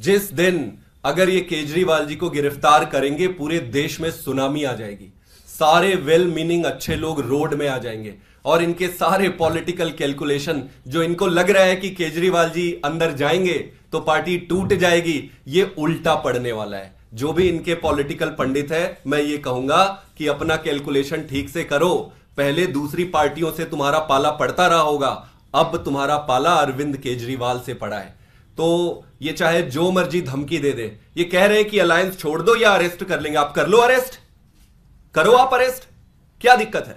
जिस दिन अगर ये केजरीवाल जी को गिरफ्तार करेंगे पूरे देश में सुनामी आ जाएगी सारे वेल मीनिंग अच्छे लोग रोड में आ जाएंगे और इनके सारे पॉलिटिकल कैलकुलेशन जो इनको लग रहा है कि केजरीवाल जी अंदर जाएंगे तो पार्टी टूट जाएगी ये उल्टा पड़ने वाला है जो भी इनके पॉलिटिकल पंडित है मैं ये कहूंगा कि अपना कैलकुलेशन ठीक से करो पहले दूसरी पार्टियों से तुम्हारा पाला पड़ता रहा होगा अब तुम्हारा पाला अरविंद केजरीवाल से पड़ा है तो ये चाहे जो मर्जी धमकी दे दे ये कह रहे हैं कि अलायंस छोड़ दो या अरेस्ट कर लेंगे आप कर लो अरेस्ट करो आप अरेस्ट क्या दिक्कत है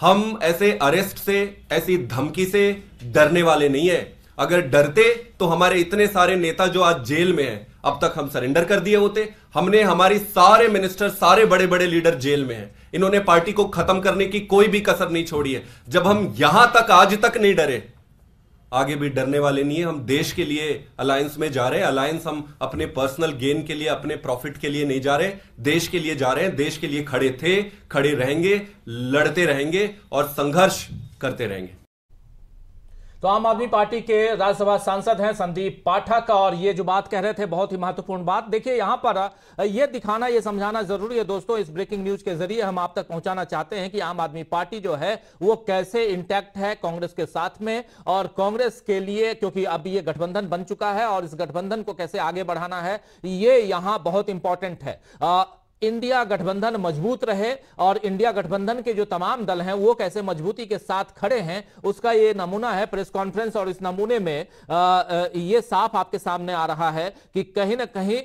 हम ऐसे अरेस्ट से ऐसी धमकी से डरने वाले नहीं है अगर डरते तो हमारे इतने सारे नेता जो आज जेल में हैं अब तक हम सरेंडर कर दिए होते हमने हमारी सारे मिनिस्टर सारे बड़े बड़े लीडर जेल में हैं इन्होंने पार्टी को खत्म करने की कोई भी कसर नहीं छोड़ी है जब हम यहां तक आज तक नहीं डरे आगे भी डरने वाले नहीं है हम देश के लिए अलायंस में जा रहे हैं अलायंस हम अपने पर्सनल गेन के लिए अपने प्रॉफिट के लिए नहीं जा रहे देश के लिए जा रहे हैं देश के लिए खड़े थे खड़े रहेंगे लड़ते रहेंगे और संघर्ष करते रहेंगे तो आम आदमी पार्टी के राज्यसभा सांसद हैं संदीप पाठक और ये जो बात कह रहे थे बहुत ही महत्वपूर्ण बात देखिए यहाँ पर ये दिखाना ये समझाना जरूरी है दोस्तों इस ब्रेकिंग न्यूज के जरिए हम आप तक पहुंचाना चाहते हैं कि आम आदमी पार्टी जो है वो कैसे इंटैक्ट है कांग्रेस के साथ में और कांग्रेस के लिए क्योंकि अब ये गठबंधन बन चुका है और इस गठबंधन को कैसे आगे बढ़ाना है ये यहाँ बहुत इंपॉर्टेंट है आ, इंडिया गठबंधन मजबूत रहे और इंडिया गठबंधन के जो तमाम दल हैं वो कैसे मजबूती के साथ खड़े हैं उसका ये नमूना है प्रेस कॉन्फ्रेंस और इस नमूने में ये साफ आपके सामने आ रहा है कि कहीं ना कहीं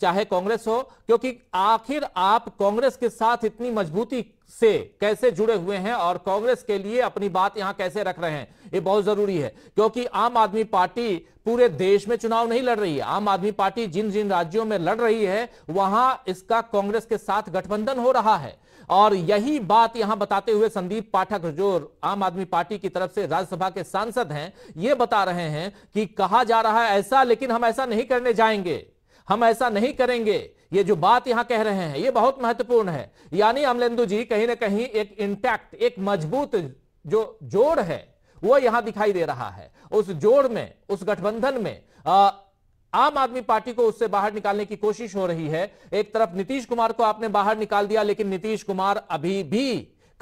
चाहे कांग्रेस हो क्योंकि आखिर आप कांग्रेस के साथ इतनी मजबूती से कैसे जुड़े हुए हैं और कांग्रेस के लिए अपनी बात यहां कैसे रख रहे हैं ये बहुत जरूरी है क्योंकि आम आदमी पार्टी पूरे देश में चुनाव नहीं लड़ रही है आम आदमी पार्टी जिन जिन राज्यों में लड़ रही है वहां इसका कांग्रेस के साथ गठबंधन हो रहा है और यही बात यहां बताते हुए संदीप पाठक जो आम आदमी पार्टी की तरफ से राज्यसभा के सांसद हैं ये बता रहे हैं कि कहा जा रहा है ऐसा लेकिन हम ऐसा नहीं करने जाएंगे हम ऐसा नहीं करेंगे ये जो बात यहां कह रहे हैं ये बहुत महत्वपूर्ण है यानी अमलेंदु जी कहीं ना कहीं एक इंटैक्ट एक मजबूत जो जोड़ है वो यहां दिखाई दे रहा है उस जोड़ में उस गठबंधन में आ, आम आदमी पार्टी को उससे बाहर निकालने की कोशिश हो रही है एक तरफ नीतीश कुमार को आपने बाहर निकाल दिया लेकिन नीतीश कुमार अभी भी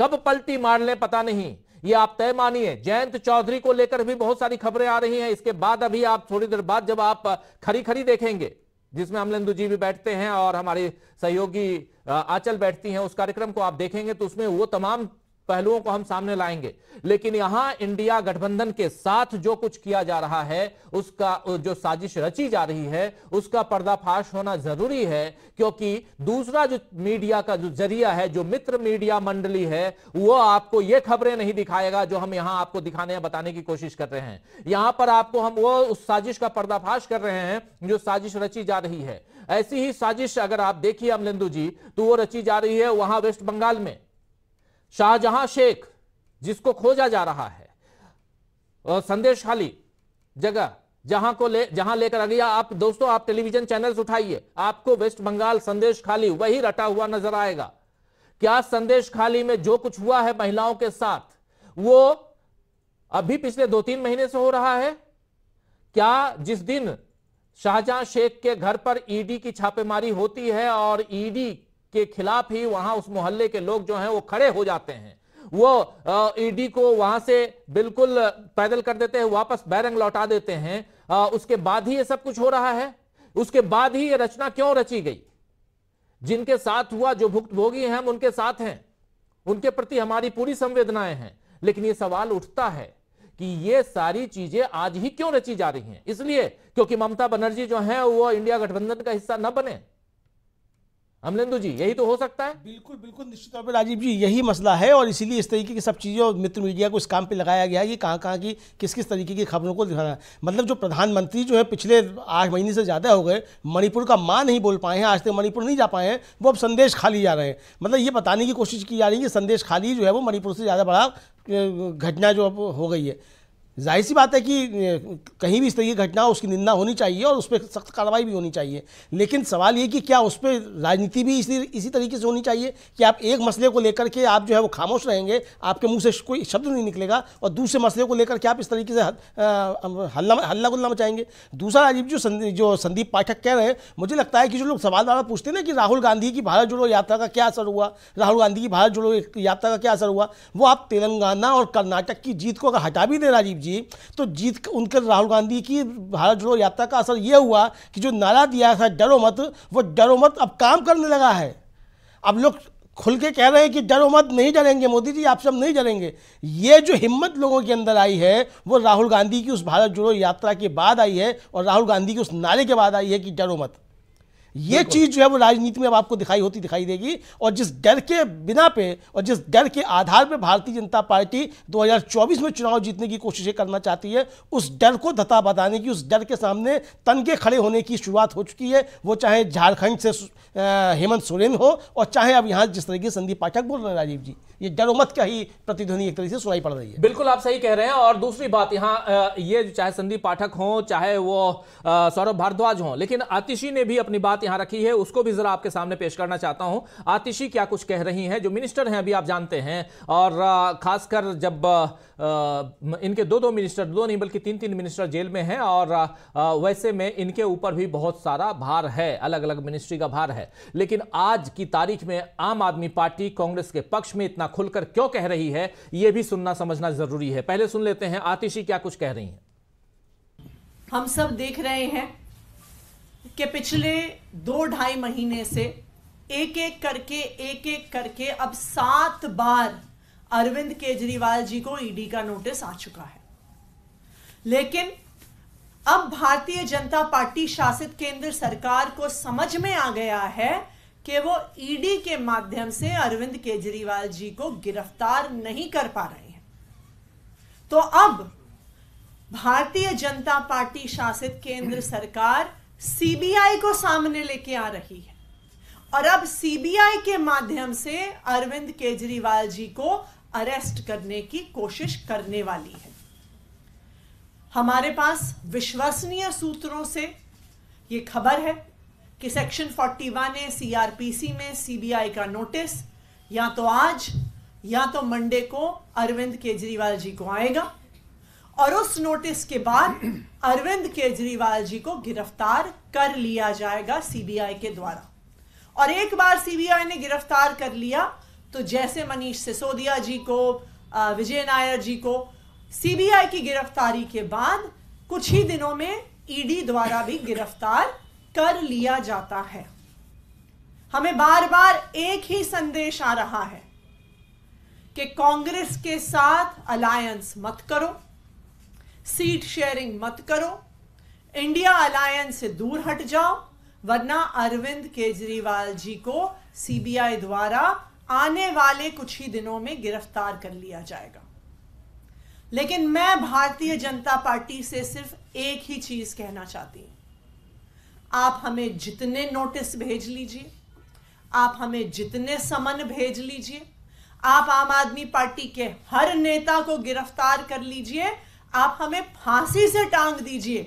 कब पलटी मार ले पता नहीं ये आप तय मानिए जयंत चौधरी को लेकर भी बहुत सारी खबरें आ रही हैं इसके बाद अभी आप थोड़ी देर बाद जब आप खरी खरी देखेंगे जिसमें अमलेंदु जी भी बैठते हैं और हमारे सहयोगी आंचल बैठती हैं उस कार्यक्रम को आप देखेंगे तो उसमें वो तमाम पहलुओं को हम सामने लाएंगे लेकिन यहां इंडिया गठबंधन के साथ जो कुछ किया जा रहा है उसका जो साजिश रची जा रही है उसका पर्दाफाश होना जरूरी है क्योंकि दूसरा जो मीडिया का जो जरिया है जो मित्र मीडिया मंडली है वो आपको ये खबरें नहीं दिखाएगा जो हम यहां आपको दिखाने या बताने की कोशिश कर रहे हैं यहां पर आपको हम वो उस साजिश का पर्दाफाश कर रहे हैं जो साजिश रची जा रही है ऐसी ही साजिश अगर आप देखिए अमलिंदू जी तो वो रची जा रही है वहां वेस्ट बंगाल में शाहजहां शेख जिसको खोजा जा रहा है संदेशशाली जगह जहां को ले जहां लेकर आ गया आप दोस्तों आप टेलीविजन चैनल्स उठाइए आपको वेस्ट बंगाल संदेश खाली वही रटा हुआ नजर आएगा क्या संदेश खाली में जो कुछ हुआ है महिलाओं के साथ वो अभी पिछले दो तीन महीने से हो रहा है क्या जिस दिन शाहजहां शेख के घर पर ईडी की छापेमारी होती है और ईडी के खिलाफ ही वहां उस मोहल्ले के लोग जो हैं वो खड़े हो जाते हैं वो ईडी को वहां से बिल्कुल पैदल कर देते हैं वापस बैरंग लौटा देते हैं आ, उसके बाद ही ये सब कुछ हो रहा है उसके बाद ही ये रचना क्यों रची गई जिनके साथ हुआ जो भुक्तभोगी हैं हम उनके साथ हैं उनके प्रति हमारी पूरी संवेदनाएं हैं लेकिन ये सवाल उठता है कि ये सारी चीजें आज ही क्यों रची जा रही हैं इसलिए क्योंकि ममता बनर्जी जो हैं वो इंडिया गठबंधन का हिस्सा न बने अमलेंदु जी यही तो हो सकता है बिल्कुल बिल्कुल निश्चित तौर पर राजीव जी यही मसला है और इसीलिए इस तरीके की सब चीज़ें और मित्र मीडिया को इस काम पे लगाया गया है कि कहाँ कहाँ की किस किस तरीके की खबरों को दिखाना मतलब जो प्रधानमंत्री जो है पिछले आठ महीने से ज़्यादा हो गए मणिपुर का माँ नहीं बोल पाए हैं आज तक मणिपुर नहीं जा पाए हैं वो अब संदेश खाली जा रहे हैं मतलब ये बताने की कोशिश की जा रही है कि संदेश खाली जो है वो मणिपुर से ज़्यादा बड़ा घटना जो अब हो गई है जाहिर सी बात है कि कहीं भी इस तरह की घटना उसकी निंदा होनी चाहिए और उस पर सख्त कार्रवाई भी होनी चाहिए लेकिन सवाल ये कि क्या उस पर राजनीति भी इसी इसी तरीके से होनी चाहिए कि आप एक मसले को लेकर के आप जो है वो खामोश रहेंगे आपके मुंह से कोई शब्द नहीं निकलेगा और दूसरे मसले को लेकर के आप इस तरीके से हल्ला हल्ला गुल्ला मचाएंगे दूसरा राजीव जो जो संदीप पाठक कह रहे हैं मुझे लगता है कि जो लोग सवाल द्वारा पूछते ना कि राहुल गांधी की भारत जोड़ो यात्रा का क्या असर हुआ राहुल गांधी की भारत जोड़ो यात्रा का क्या असर हुआ वो आप तेलंगाना और कर्नाटक की जीत को अगर हटा भी दें राजीव जी जी तो जीत उनका राहुल गांधी की भारत जोड़ो यात्रा का असर यह हुआ कि जो नारा दिया था डरो मत वो डरो मत अब काम करने लगा है अब लोग खुल के कह रहे हैं कि डरो मत नहीं डरेंगे मोदी जी आप सब नहीं डरेंगे ये जो हिम्मत लोगों के अंदर आई है वो राहुल गांधी की उस भारत जोड़ो यात्रा के बाद आई है और राहुल गांधी के उस नारे के बाद आई है कि डरो मत ये चीज जो है वो राजनीति में अब आपको दिखाई होती दिखाई देगी और जिस डर के बिना पे और जिस डर के आधार पर भारतीय जनता पार्टी 2024 में चुनाव जीतने की कोशिशें करना चाहती है उस डर को धता बताने की उस डर के सामने तनके खड़े होने की शुरुआत हो चुकी है वो चाहे झारखंड से हेमंत सोरेन हो और चाहे अब यहाँ जिस तरीके संदीप पाठक बोल रहे हैं राजीव जी ये डरोमत का ही प्रतिध्वनि एक तरीके से सुनाई पड़ रही है बिल्कुल आप सही कह रहे हैं और दूसरी बात यहाँ ये चाहे संदीप पाठक हो चाहे वो सौरभ भारद्वाज हो लेकिन आतिशी ने भी अपनी बात बात यहां रखी है उसको भी जरा आपके सामने पेश करना चाहता हूं आतिशी क्या कुछ कह रही हैं जो मिनिस्टर हैं अभी आप जानते हैं और खासकर जब आ, इनके दो दो मिनिस्टर दो नहीं बल्कि तीन तीन मिनिस्टर जेल में हैं और आ, वैसे में इनके ऊपर भी बहुत सारा भार है अलग अलग मिनिस्ट्री का भार है लेकिन आज की तारीख में आम आदमी पार्टी कांग्रेस के पक्ष में इतना खुलकर क्यों कह रही है यह भी सुनना समझना जरूरी है पहले सुन लेते हैं आतिशी क्या कुछ कह रही हैं हम सब देख रहे हैं कि पिछले दो ढाई महीने से एक एक करके एक एक करके अब सात बार अरविंद केजरीवाल जी को ईडी e का नोटिस आ चुका है लेकिन अब भारतीय जनता पार्टी शासित केंद्र सरकार को समझ में आ गया है कि वो ईडी e के माध्यम से अरविंद केजरीवाल जी को गिरफ्तार नहीं कर पा रहे हैं तो अब भारतीय जनता पार्टी शासित केंद्र सरकार सीबीआई को सामने लेके आ रही है और अब सीबीआई के माध्यम से अरविंद केजरीवाल जी को अरेस्ट करने की कोशिश करने वाली है हमारे पास विश्वसनीय सूत्रों से ये खबर है कि सेक्शन 41 ने सीआरपीसी में सीबीआई का नोटिस या तो आज या तो मंडे को अरविंद केजरीवाल जी को आएगा और उस नोटिस के बाद अरविंद केजरीवाल जी को गिरफ्तार कर लिया जाएगा सीबीआई के द्वारा और एक बार सीबीआई ने गिरफ्तार कर लिया तो जैसे मनीष सिसोदिया जी को विजय नायर जी को सीबीआई की गिरफ्तारी के बाद कुछ ही दिनों में ईडी द्वारा भी गिरफ्तार कर लिया जाता है हमें बार बार एक ही संदेश आ रहा है कि कांग्रेस के साथ अलायंस मत करो सीट शेयरिंग मत करो इंडिया अलायंस से दूर हट जाओ वरना अरविंद केजरीवाल जी को सीबीआई द्वारा आने वाले कुछ ही दिनों में गिरफ्तार कर लिया जाएगा लेकिन मैं भारतीय जनता पार्टी से सिर्फ एक ही चीज कहना चाहती हूं आप हमें जितने नोटिस भेज लीजिए आप हमें जितने समन भेज लीजिए आप आम आदमी पार्टी के हर नेता को गिरफ्तार कर लीजिए आप हमें फांसी से टांग दीजिए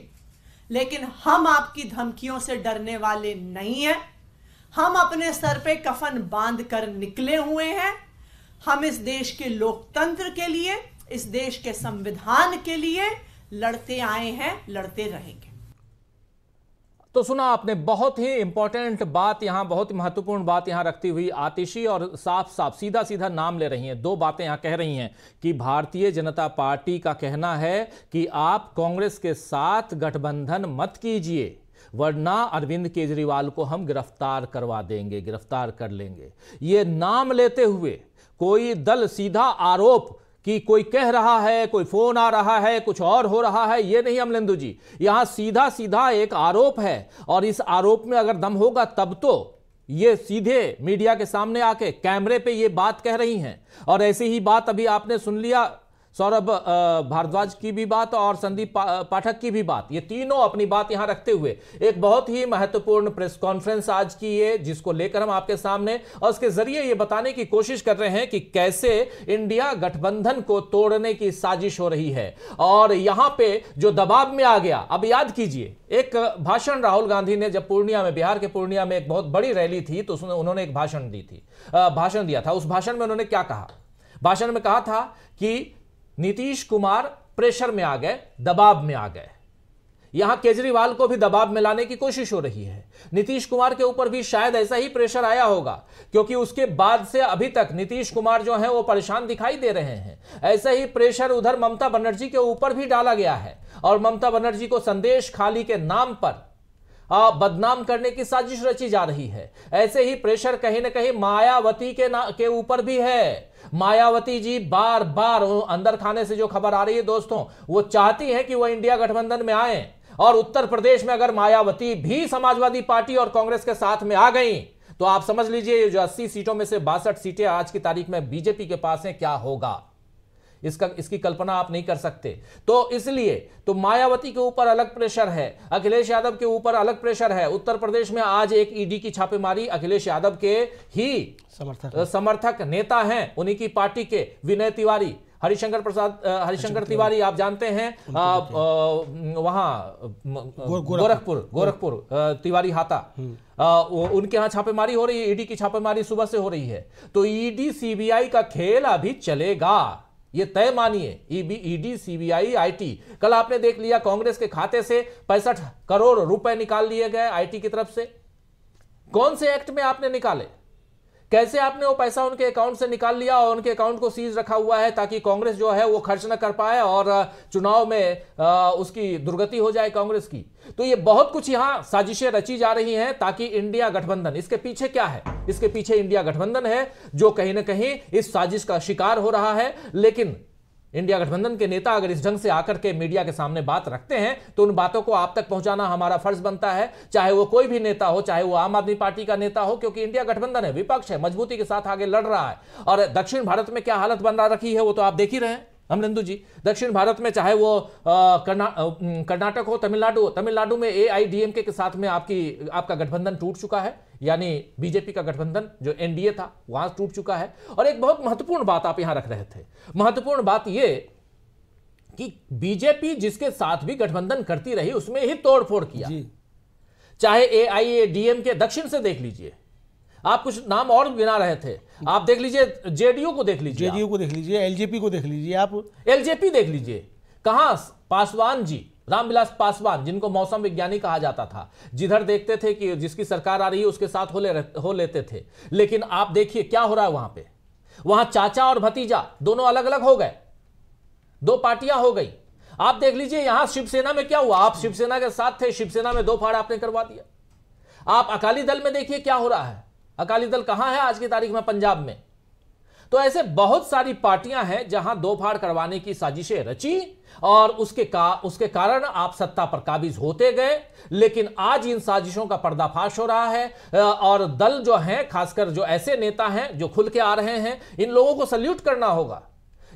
लेकिन हम आपकी धमकियों से डरने वाले नहीं हैं हम अपने सर पे कफन बांध कर निकले हुए हैं हम इस देश के लोकतंत्र के लिए इस देश के संविधान के लिए लड़ते आए हैं लड़ते रहेंगे तो सुना आपने बहुत ही इंपॉर्टेंट बात यहां बहुत ही महत्वपूर्ण बात यहां रखती हुई आतिशी और साफ साफ सीधा सीधा नाम ले रही हैं दो बातें यहां कह रही हैं कि भारतीय जनता पार्टी का कहना है कि आप कांग्रेस के साथ गठबंधन मत कीजिए वरना अरविंद केजरीवाल को हम गिरफ्तार करवा देंगे गिरफ्तार कर लेंगे ये नाम लेते हुए कोई दल सीधा आरोप कि कोई कह रहा है कोई फोन आ रहा है कुछ और हो रहा है ये नहीं अमलिंदु जी यहां सीधा सीधा एक आरोप है और इस आरोप में अगर दम होगा तब तो ये सीधे मीडिया के सामने आके कैमरे पे ये बात कह रही हैं और ऐसी ही बात अभी आपने सुन लिया सौरभ भारद्वाज की भी बात और संदीप पाठक की भी बात ये तीनों अपनी बात यहां रखते हुए एक बहुत ही महत्वपूर्ण प्रेस कॉन्फ्रेंस आज की है जिसको लेकर हम आपके सामने और उसके जरिए ये बताने की कोशिश कर रहे हैं कि कैसे इंडिया गठबंधन को तोड़ने की साजिश हो रही है और यहां पे जो दबाव में आ गया अब याद कीजिए एक भाषण राहुल गांधी ने जब पूर्णिया में बिहार के पूर्णिया में एक बहुत बड़ी रैली थी तो उसने उन्होंने एक भाषण दी थी भाषण दिया था उस भाषण में उन्होंने क्या कहा भाषण में कहा था कि नीतीश कुमार प्रेशर में आ गए दबाव में आ गए यहां केजरीवाल को भी दबाव में लाने की कोशिश हो रही है नीतीश कुमार के ऊपर भी शायद ऐसा ही प्रेशर आया होगा क्योंकि उसके बाद से अभी तक नीतीश कुमार जो है वो परेशान दिखाई दे रहे हैं ऐसा ही प्रेशर उधर ममता बनर्जी के ऊपर भी डाला गया है और ममता बनर्जी को संदेश खाली के नाम पर बदनाम करने की साजिश रची जा रही है ऐसे ही प्रेशर कहीं ना कहीं मायावती के ना के ऊपर भी है मायावती जी बार बार अंदर खाने से जो खबर आ रही है दोस्तों वो चाहती है कि वो इंडिया गठबंधन में आए और उत्तर प्रदेश में अगर मायावती भी समाजवादी पार्टी और कांग्रेस के साथ में आ गई तो आप समझ लीजिए जो अस्सी सीटों में से बासठ सीटें आज की तारीख में बीजेपी के पास है क्या होगा इसका इसकी कल्पना आप नहीं कर सकते तो इसलिए तो मायावती के ऊपर अलग प्रेशर है अखिलेश यादव के ऊपर अलग प्रेशर है उत्तर प्रदेश में आज एक ईडी की छापेमारी अखिलेश यादव के ही समर्थक समर्थक नेता हैं उन्हीं की पार्टी के विनय तिवारी हरिशंकर प्रसाद हरिशंकर तिवारी आप जानते हैं वहां गोरखपुर गोरखपुर हम्म। तिवारी हाथा आ, हम्म। उनके यहाँ छापेमारी हो रही है ईडी की छापेमारी सुबह से हो रही है तो ईडी सीबीआई का खेल अभी चलेगा ये तय मानिए ईबी ईडी सीबीआई आईटी कल आपने देख लिया कांग्रेस के खाते से पैंसठ करोड़ रुपए निकाल लिए गए आईटी की तरफ से कौन से एक्ट में आपने निकाले कैसे आपने वो पैसा उनके अकाउंट से निकाल लिया और उनके अकाउंट को सीज रखा हुआ है ताकि कांग्रेस जो है वो खर्च न कर पाए और चुनाव में उसकी दुर्गति हो जाए कांग्रेस की तो ये बहुत कुछ यहां साजिशें रची जा रही हैं ताकि इंडिया गठबंधन इसके पीछे क्या है इसके पीछे इंडिया गठबंधन है जो कहीं ना कहीं इस साजिश का शिकार हो रहा है लेकिन इंडिया गठबंधन के नेता अगर इस ढंग से आकर के मीडिया के सामने बात रखते हैं तो उन बातों को आप तक पहुंचाना हमारा फर्ज बनता है चाहे वो कोई भी नेता हो चाहे वो आम आदमी पार्टी का नेता हो क्योंकि इंडिया गठबंधन है विपक्ष है मजबूती के साथ आगे लड़ रहा है और दक्षिण भारत में क्या हालत बन रखी है वो तो आप देख ही रहे हैं अमरिंदु जी दक्षिण भारत में चाहे वो कर्नाटक हो तमिलनाडु हो तमिलनाडु में ए आई डी एम के साथ में आपकी आपका गठबंधन टूट चुका है यानी बीजेपी का गठबंधन जो एनडीए था वहां टूट चुका है और एक बहुत महत्वपूर्ण बात आप यहां रख रहे थे महत्वपूर्ण बात यह कि बीजेपी जिसके साथ भी गठबंधन करती रही उसमें ही तोड़फोड़ किया चाहे ए आई ए डीएम के दक्षिण से देख लीजिए आप कुछ नाम और गिना रहे थे आप देख लीजिए जेडीयू को देख लीजिए जेडीयू को देख लीजिए एलजेपी को देख लीजिए आप एलजेपी देख लीजिए कहा पासवान जी रामविलास पासवान जिनको मौसम विज्ञानी कहा जाता था जिधर देखते थे कि जिसकी सरकार आ रही है उसके साथ हो ले हो लेते थे लेकिन आप देखिए क्या हो रहा है वहां पे वहां चाचा और भतीजा दोनों अलग अलग हो गए दो पार्टियां हो गई आप देख लीजिए यहां शिवसेना में क्या हुआ आप शिवसेना के साथ थे शिवसेना में दो फाड़ आपने करवा दिया आप अकाली दल में देखिए क्या हो रहा है अकाली दल कहां है आज की तारीख में पंजाब में तो ऐसे बहुत सारी पार्टियां हैं जहां दो फाड़ करवाने की साजिशें रची और उसके का उसके कारण आप सत्ता पर काबिज होते गए लेकिन आज इन साजिशों का पर्दाफाश हो रहा है और दल जो हैं खासकर जो ऐसे नेता हैं जो खुल के आ रहे हैं इन लोगों को सल्यूट करना होगा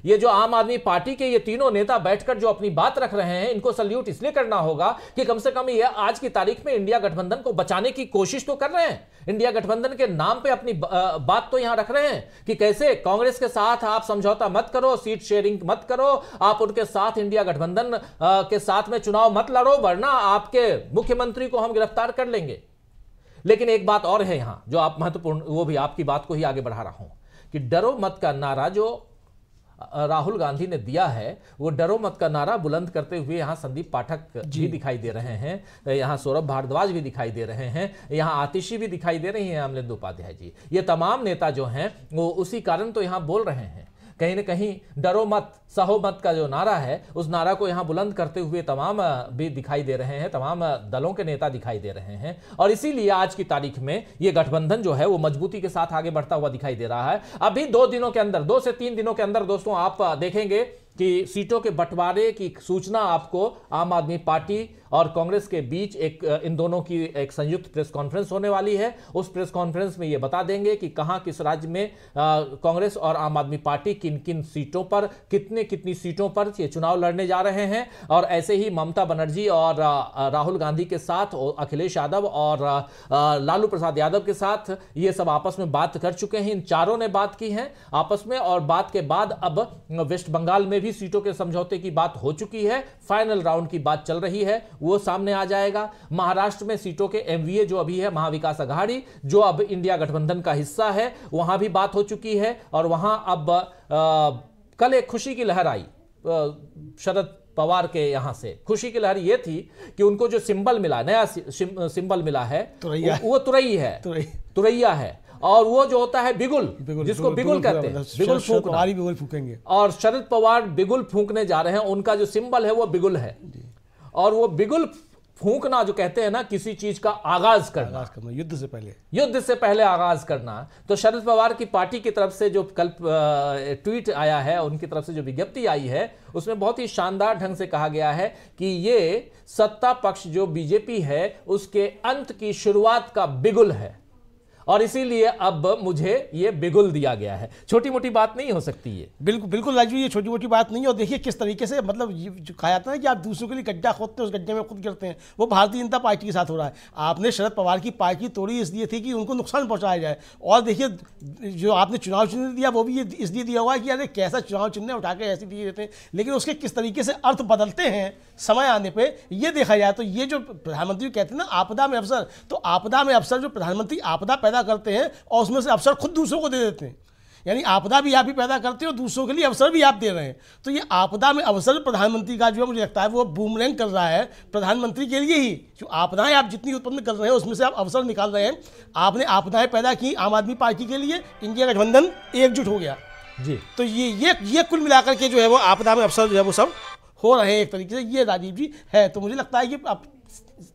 ये जो आम आदमी पार्टी के ये तीनों नेता बैठकर जो अपनी बात रख रहे हैं इनको सल्यूट इसलिए करना होगा कि कम से कम ये आज की तारीख में इंडिया गठबंधन को बचाने की कोशिश तो कर रहे हैं इंडिया गठबंधन के नाम पे अपनी बात तो यहां रख रहे हैं कि कैसे कांग्रेस के साथ आप समझौता मत करो सीट शेयरिंग मत करो आप उनके साथ इंडिया गठबंधन के साथ में चुनाव मत लड़ो वरना आपके मुख्यमंत्री को हम गिरफ्तार कर लेंगे लेकिन एक बात और है यहां जो आप महत्वपूर्ण वो भी आपकी बात को ही आगे बढ़ा रहा हूं कि डरो मत का नारा जो राहुल गांधी ने दिया है वो डरो मत का नारा बुलंद करते हुए यहाँ संदीप पाठक भी दिखाई दे रहे हैं यहाँ सौरभ भारद्वाज भी दिखाई दे रहे हैं यहाँ आतिशी भी दिखाई दे रही हैं अमलिंद उपाध्याय जी ये तमाम नेता जो हैं वो उसी कारण तो यहाँ बोल रहे हैं कहीं ना कहीं डरो मत सहो मत का जो नारा है उस नारा को यहाँ बुलंद करते हुए तमाम भी दिखाई दे रहे हैं तमाम दलों के नेता दिखाई दे रहे हैं और इसीलिए आज की तारीख में ये गठबंधन जो है वो मजबूती के साथ आगे बढ़ता हुआ दिखाई दे रहा है अभी दो दिनों के अंदर दो से तीन दिनों के अंदर दोस्तों आप देखेंगे कि सीटों के बंटवारे की सूचना आपको आम आदमी पार्टी और कांग्रेस के बीच एक इन दोनों की एक संयुक्त प्रेस कॉन्फ्रेंस होने वाली है उस प्रेस कॉन्फ्रेंस में ये बता देंगे कि कहाँ किस राज्य में कांग्रेस और आम आदमी पार्टी किन किन सीटों पर कितने कितनी सीटों पर ये चुनाव लड़ने जा रहे हैं और ऐसे ही ममता बनर्जी और राहुल गांधी के साथ अखिलेश यादव और लालू प्रसाद यादव के साथ ये सब आपस में बात कर चुके हैं इन चारों ने बात की है आपस में और बात के बाद अब वेस्ट बंगाल में भी सभी सीटों के समझौते की बात हो चुकी है फाइनल राउंड की बात चल रही है वो सामने आ जाएगा महाराष्ट्र में सीटों के एमवीए जो अभी है महाविकास अघाड़ी जो अब इंडिया गठबंधन का हिस्सा है वहां भी बात हो चुकी है और वहां अब आ, कल एक खुशी की लहर आई शरद पवार के यहां से खुशी की लहर ये थी कि उनको जो सिंबल मिला नया सिंबल मिला है तुरैया वो तुरई है तुरैया है और वो जो होता है बिगुल, बिगुल जिसको बिगुल, बिगुल कहते हैं बिगुल फूकना बिगुल फूकेंगे और शरद पवार बिगुल फूकने जा रहे हैं उनका जो सिंबल है वो बिगुल है और वो बिगुल फूकना जो कहते हैं ना किसी चीज का आगाज करना आगाज करना युद्ध से पहले युद्ध से पहले आगाज करना तो शरद पवार की पार्टी की तरफ से जो कल ट्वीट आया है उनकी तरफ से जो विज्ञप्ति आई है उसमें बहुत ही शानदार ढंग से कहा गया है कि ये सत्ता पक्ष जो बीजेपी है उसके अंत की शुरुआत का बिगुल है और इसीलिए अब मुझे ये बिगुल दिया गया है छोटी मोटी बात नहीं हो सकती है बिल्कुल बिल्कुल राजू ये छोटी मोटी बात नहीं है और देखिए किस तरीके से मतलब कहा जाता है कि आप दूसरों के लिए गड्ढा खोदते हैं उस गड्ढे में खुद गिरते हैं वो भारतीय जनता पार्टी के साथ हो रहा है आपने शरद पवार की पार्टी तोड़ी इसलिए थी कि उनको नुकसान पहुँचाया जाए और देखिए जो आपने चुनाव चिन्ह दिया वो भी ये इसलिए दिया हुआ है कि अरे कैसा चुनाव चिन्ह उठा के ऐसे दिए देते हैं लेकिन उसके किस तरीके से अर्थ बदलते हैं समय आने पर यह देखा जाए तो ये जो प्रधानमंत्री कहते हैं ना आपदा में अवसर तो आपदा में अवसर जो प्रधानमंत्री आपदा पैदा पैदा करते हैं और उसमें से अवसर खुद दूसरों को दे देते हैं यानी आपदा भी आप ही पैदा करते हो दूसरों के लिए अवसर भी आप दे रहे हैं तो ये आपदा में अवसर प्रधानमंत्री का जो है मुझे लगता है वो बूमरैंग कर रहा है प्रधानमंत्री के लिए ही जो आपदाएं आप जितनी उत्पन्न कर रहे हैं उसमें से आप अवसर निकाल रहे हैं आपने आपदाएं पैदा की आम आदमी पार्टी के लिए इंडिया गठबंधन एकजुट हो गया जी तो ये ये ये कुल मिलाकर के जो है वो आपदा में अवसर जो है वो सब हो रहे हैं एक तरीके से ये राजीव जी है तो मुझे लगता है कि आप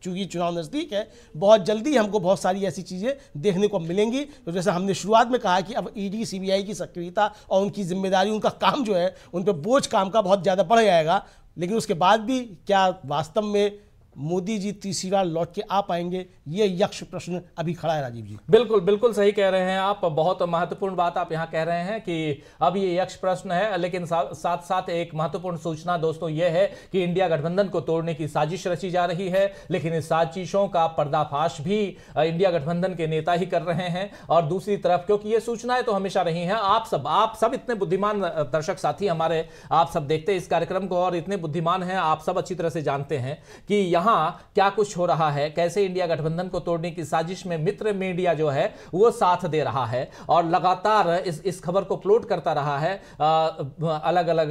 चूंकि चुनाव नज़दीक है बहुत जल्दी हमको बहुत सारी ऐसी चीज़ें देखने को मिलेंगी तो जैसे हमने शुरुआत में कहा कि अब ईडी e सीबीआई की सक्रियता और उनकी जिम्मेदारी उनका काम जो है उन पर बोझ काम का बहुत ज़्यादा पड़ जाएगा लेकिन उसके बाद भी क्या वास्तव में मोदी जी तीसरी बार लौट के आ पाएंगे ये यक्ष प्रश्न अभी खड़ा है राजीव जी बिल्कुल बिल्कुल सही कह रहे हैं आप बहुत महत्वपूर्ण बात आप यहाँ कह रहे हैं कि अब ये यक्ष प्रश्न है लेकिन सा, साथ साथ एक महत्वपूर्ण सूचना दोस्तों ये है कि इंडिया गठबंधन को तोड़ने की साजिश रची जा रही है लेकिन इस साजिशों का पर्दाफाश भी इंडिया गठबंधन के नेता ही कर रहे हैं और दूसरी तरफ क्योंकि ये सूचनाएं तो हमेशा रही हैं आप सब आप सब इतने बुद्धिमान दर्शक साथी हमारे आप सब देखते हैं इस कार्यक्रम को और इतने बुद्धिमान हैं आप सब अच्छी तरह से जानते हैं कि यहाँ यहाँ क्या कुछ हो रहा है कैसे इंडिया गठबंधन को तोड़ने की साजिश में मित्र मीडिया जो है वो साथ दे रहा है और लगातार इस इस खबर को फ्लोट करता रहा है आ, अलग अलग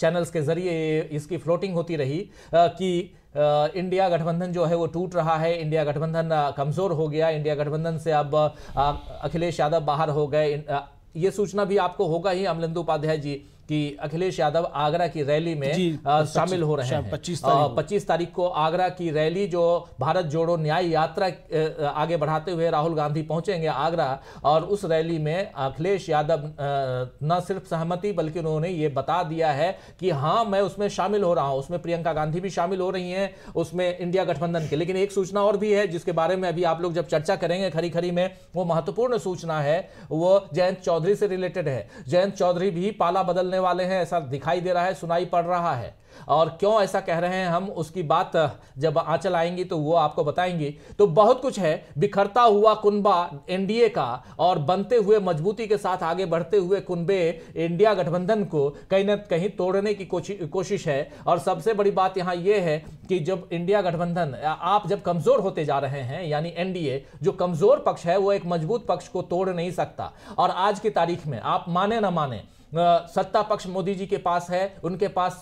चैनल्स के जरिए इसकी फ्लोटिंग होती रही आ, कि इंडिया गठबंधन जो है वो टूट रहा है इंडिया गठबंधन कमज़ोर हो गया इंडिया गठबंधन से अब अखिलेश यादव बाहर हो गए ये सूचना भी आपको होगा ही अमलिंदु उपाध्याय जी कि अखिलेश यादव आगरा की रैली में शामिल हो रहे हैं पच्चीस तारीख को आगरा की रैली जो भारत जोड़ो न्याय यात्रा आगे बढ़ाते हुए राहुल गांधी पहुंचेंगे आगरा और उस रैली में अखिलेश यादव न सिर्फ सहमति बल्कि उन्होंने ये बता दिया है कि हाँ मैं उसमें शामिल हो रहा हूँ उसमें प्रियंका गांधी भी शामिल हो रही हैं उसमें इंडिया गठबंधन के लेकिन एक सूचना और भी है जिसके बारे में अभी आप लोग जब चर्चा करेंगे खरी खरी में वो महत्वपूर्ण सूचना है वो जयंत चौधरी से रिलेटेड है जयंत चौधरी भी पाला बदल चलने वाले हैं ऐसा दिखाई दे रहा है सुनाई पड़ रहा है और क्यों ऐसा कह रहे हैं हम उसकी बात जब आंचल आएंगी तो वो आपको बताएंगे तो बहुत कुछ है बिखरता हुआ कुनबा एनडीए का और बनते हुए मजबूती के साथ आगे बढ़ते हुए कुनबे इंडिया गठबंधन को कहीं ना कहीं तोड़ने की कोशिश है और सबसे बड़ी बात यहां यह है कि जब इंडिया गठबंधन आप जब कमज़ोर होते जा रहे हैं यानी एनडीए जो कमज़ोर पक्ष है वो एक मजबूत पक्ष को तोड़ नहीं सकता और आज की तारीख में आप माने ना माने सत्ता पक्ष मोदी जी के पास है उनके पास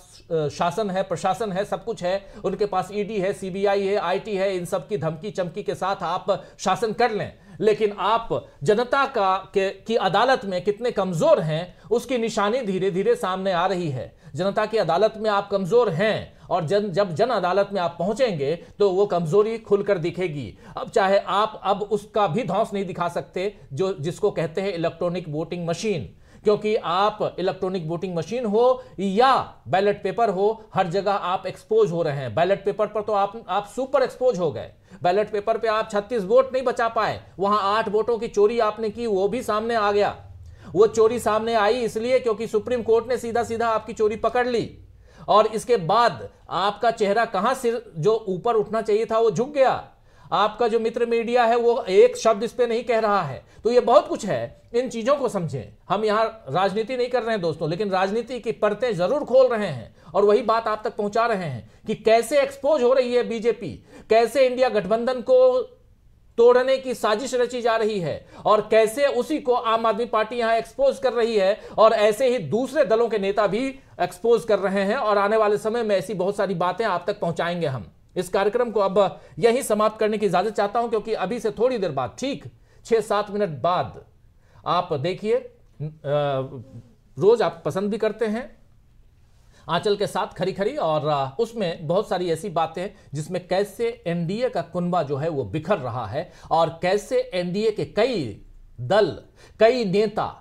शासन है प्रशासन है सब कुछ है उनके पास ईडी e है सीबीआई है आईटी है इन सब की धमकी चमकी के साथ आप शासन कर लें लेकिन आप जनता का के, की अदालत में कितने कमजोर हैं उसकी निशानी धीरे धीरे सामने आ रही है जनता की अदालत में आप कमजोर हैं और जन जब जन अदालत में आप पहुंचेंगे तो वो कमजोरी खुलकर दिखेगी अब चाहे आप अब उसका भी धौंस नहीं दिखा सकते जो जिसको कहते हैं इलेक्ट्रॉनिक वोटिंग मशीन क्योंकि आप इलेक्ट्रॉनिक वोटिंग मशीन हो या बैलेट पेपर हो हर जगह आप एक्सपोज हो रहे हैं बैलेट पेपर पर तो आप आप सुपर एक्सपोज हो गए बैलेट पेपर पे आप 36 वोट नहीं बचा पाए वहां आठ वोटों की चोरी आपने की वो भी सामने आ गया वो चोरी सामने आई इसलिए क्योंकि सुप्रीम कोर्ट ने सीधा सीधा आपकी चोरी पकड़ ली और इसके बाद आपका चेहरा कहां सिर जो ऊपर उठना चाहिए था वो झुक गया आपका जो मित्र मीडिया है वो एक शब्द इस पर नहीं कह रहा है तो ये बहुत कुछ है इन चीजों को समझें हम यहाँ राजनीति नहीं कर रहे हैं दोस्तों लेकिन राजनीति की परतें जरूर खोल रहे हैं और वही बात आप तक पहुंचा रहे हैं कि कैसे एक्सपोज हो रही है बीजेपी कैसे इंडिया गठबंधन को तोड़ने की साजिश रची जा रही है और कैसे उसी को आम आदमी पार्टी यहां एक्सपोज कर रही है और ऐसे ही दूसरे दलों के नेता भी एक्सपोज कर रहे हैं और आने वाले समय में ऐसी बहुत सारी बातें आप तक पहुंचाएंगे हम इस कार्यक्रम को अब यही समाप्त करने की इजाजत चाहता हूं क्योंकि अभी से थोड़ी देर बाद ठीक छह सात मिनट बाद आप देखिए रोज आप पसंद भी करते हैं आंचल के साथ खरी खरी और उसमें बहुत सारी ऐसी बातें जिसमें कैसे एनडीए का कुनबा जो है वो बिखर रहा है और कैसे एनडीए के कई दल कई नेता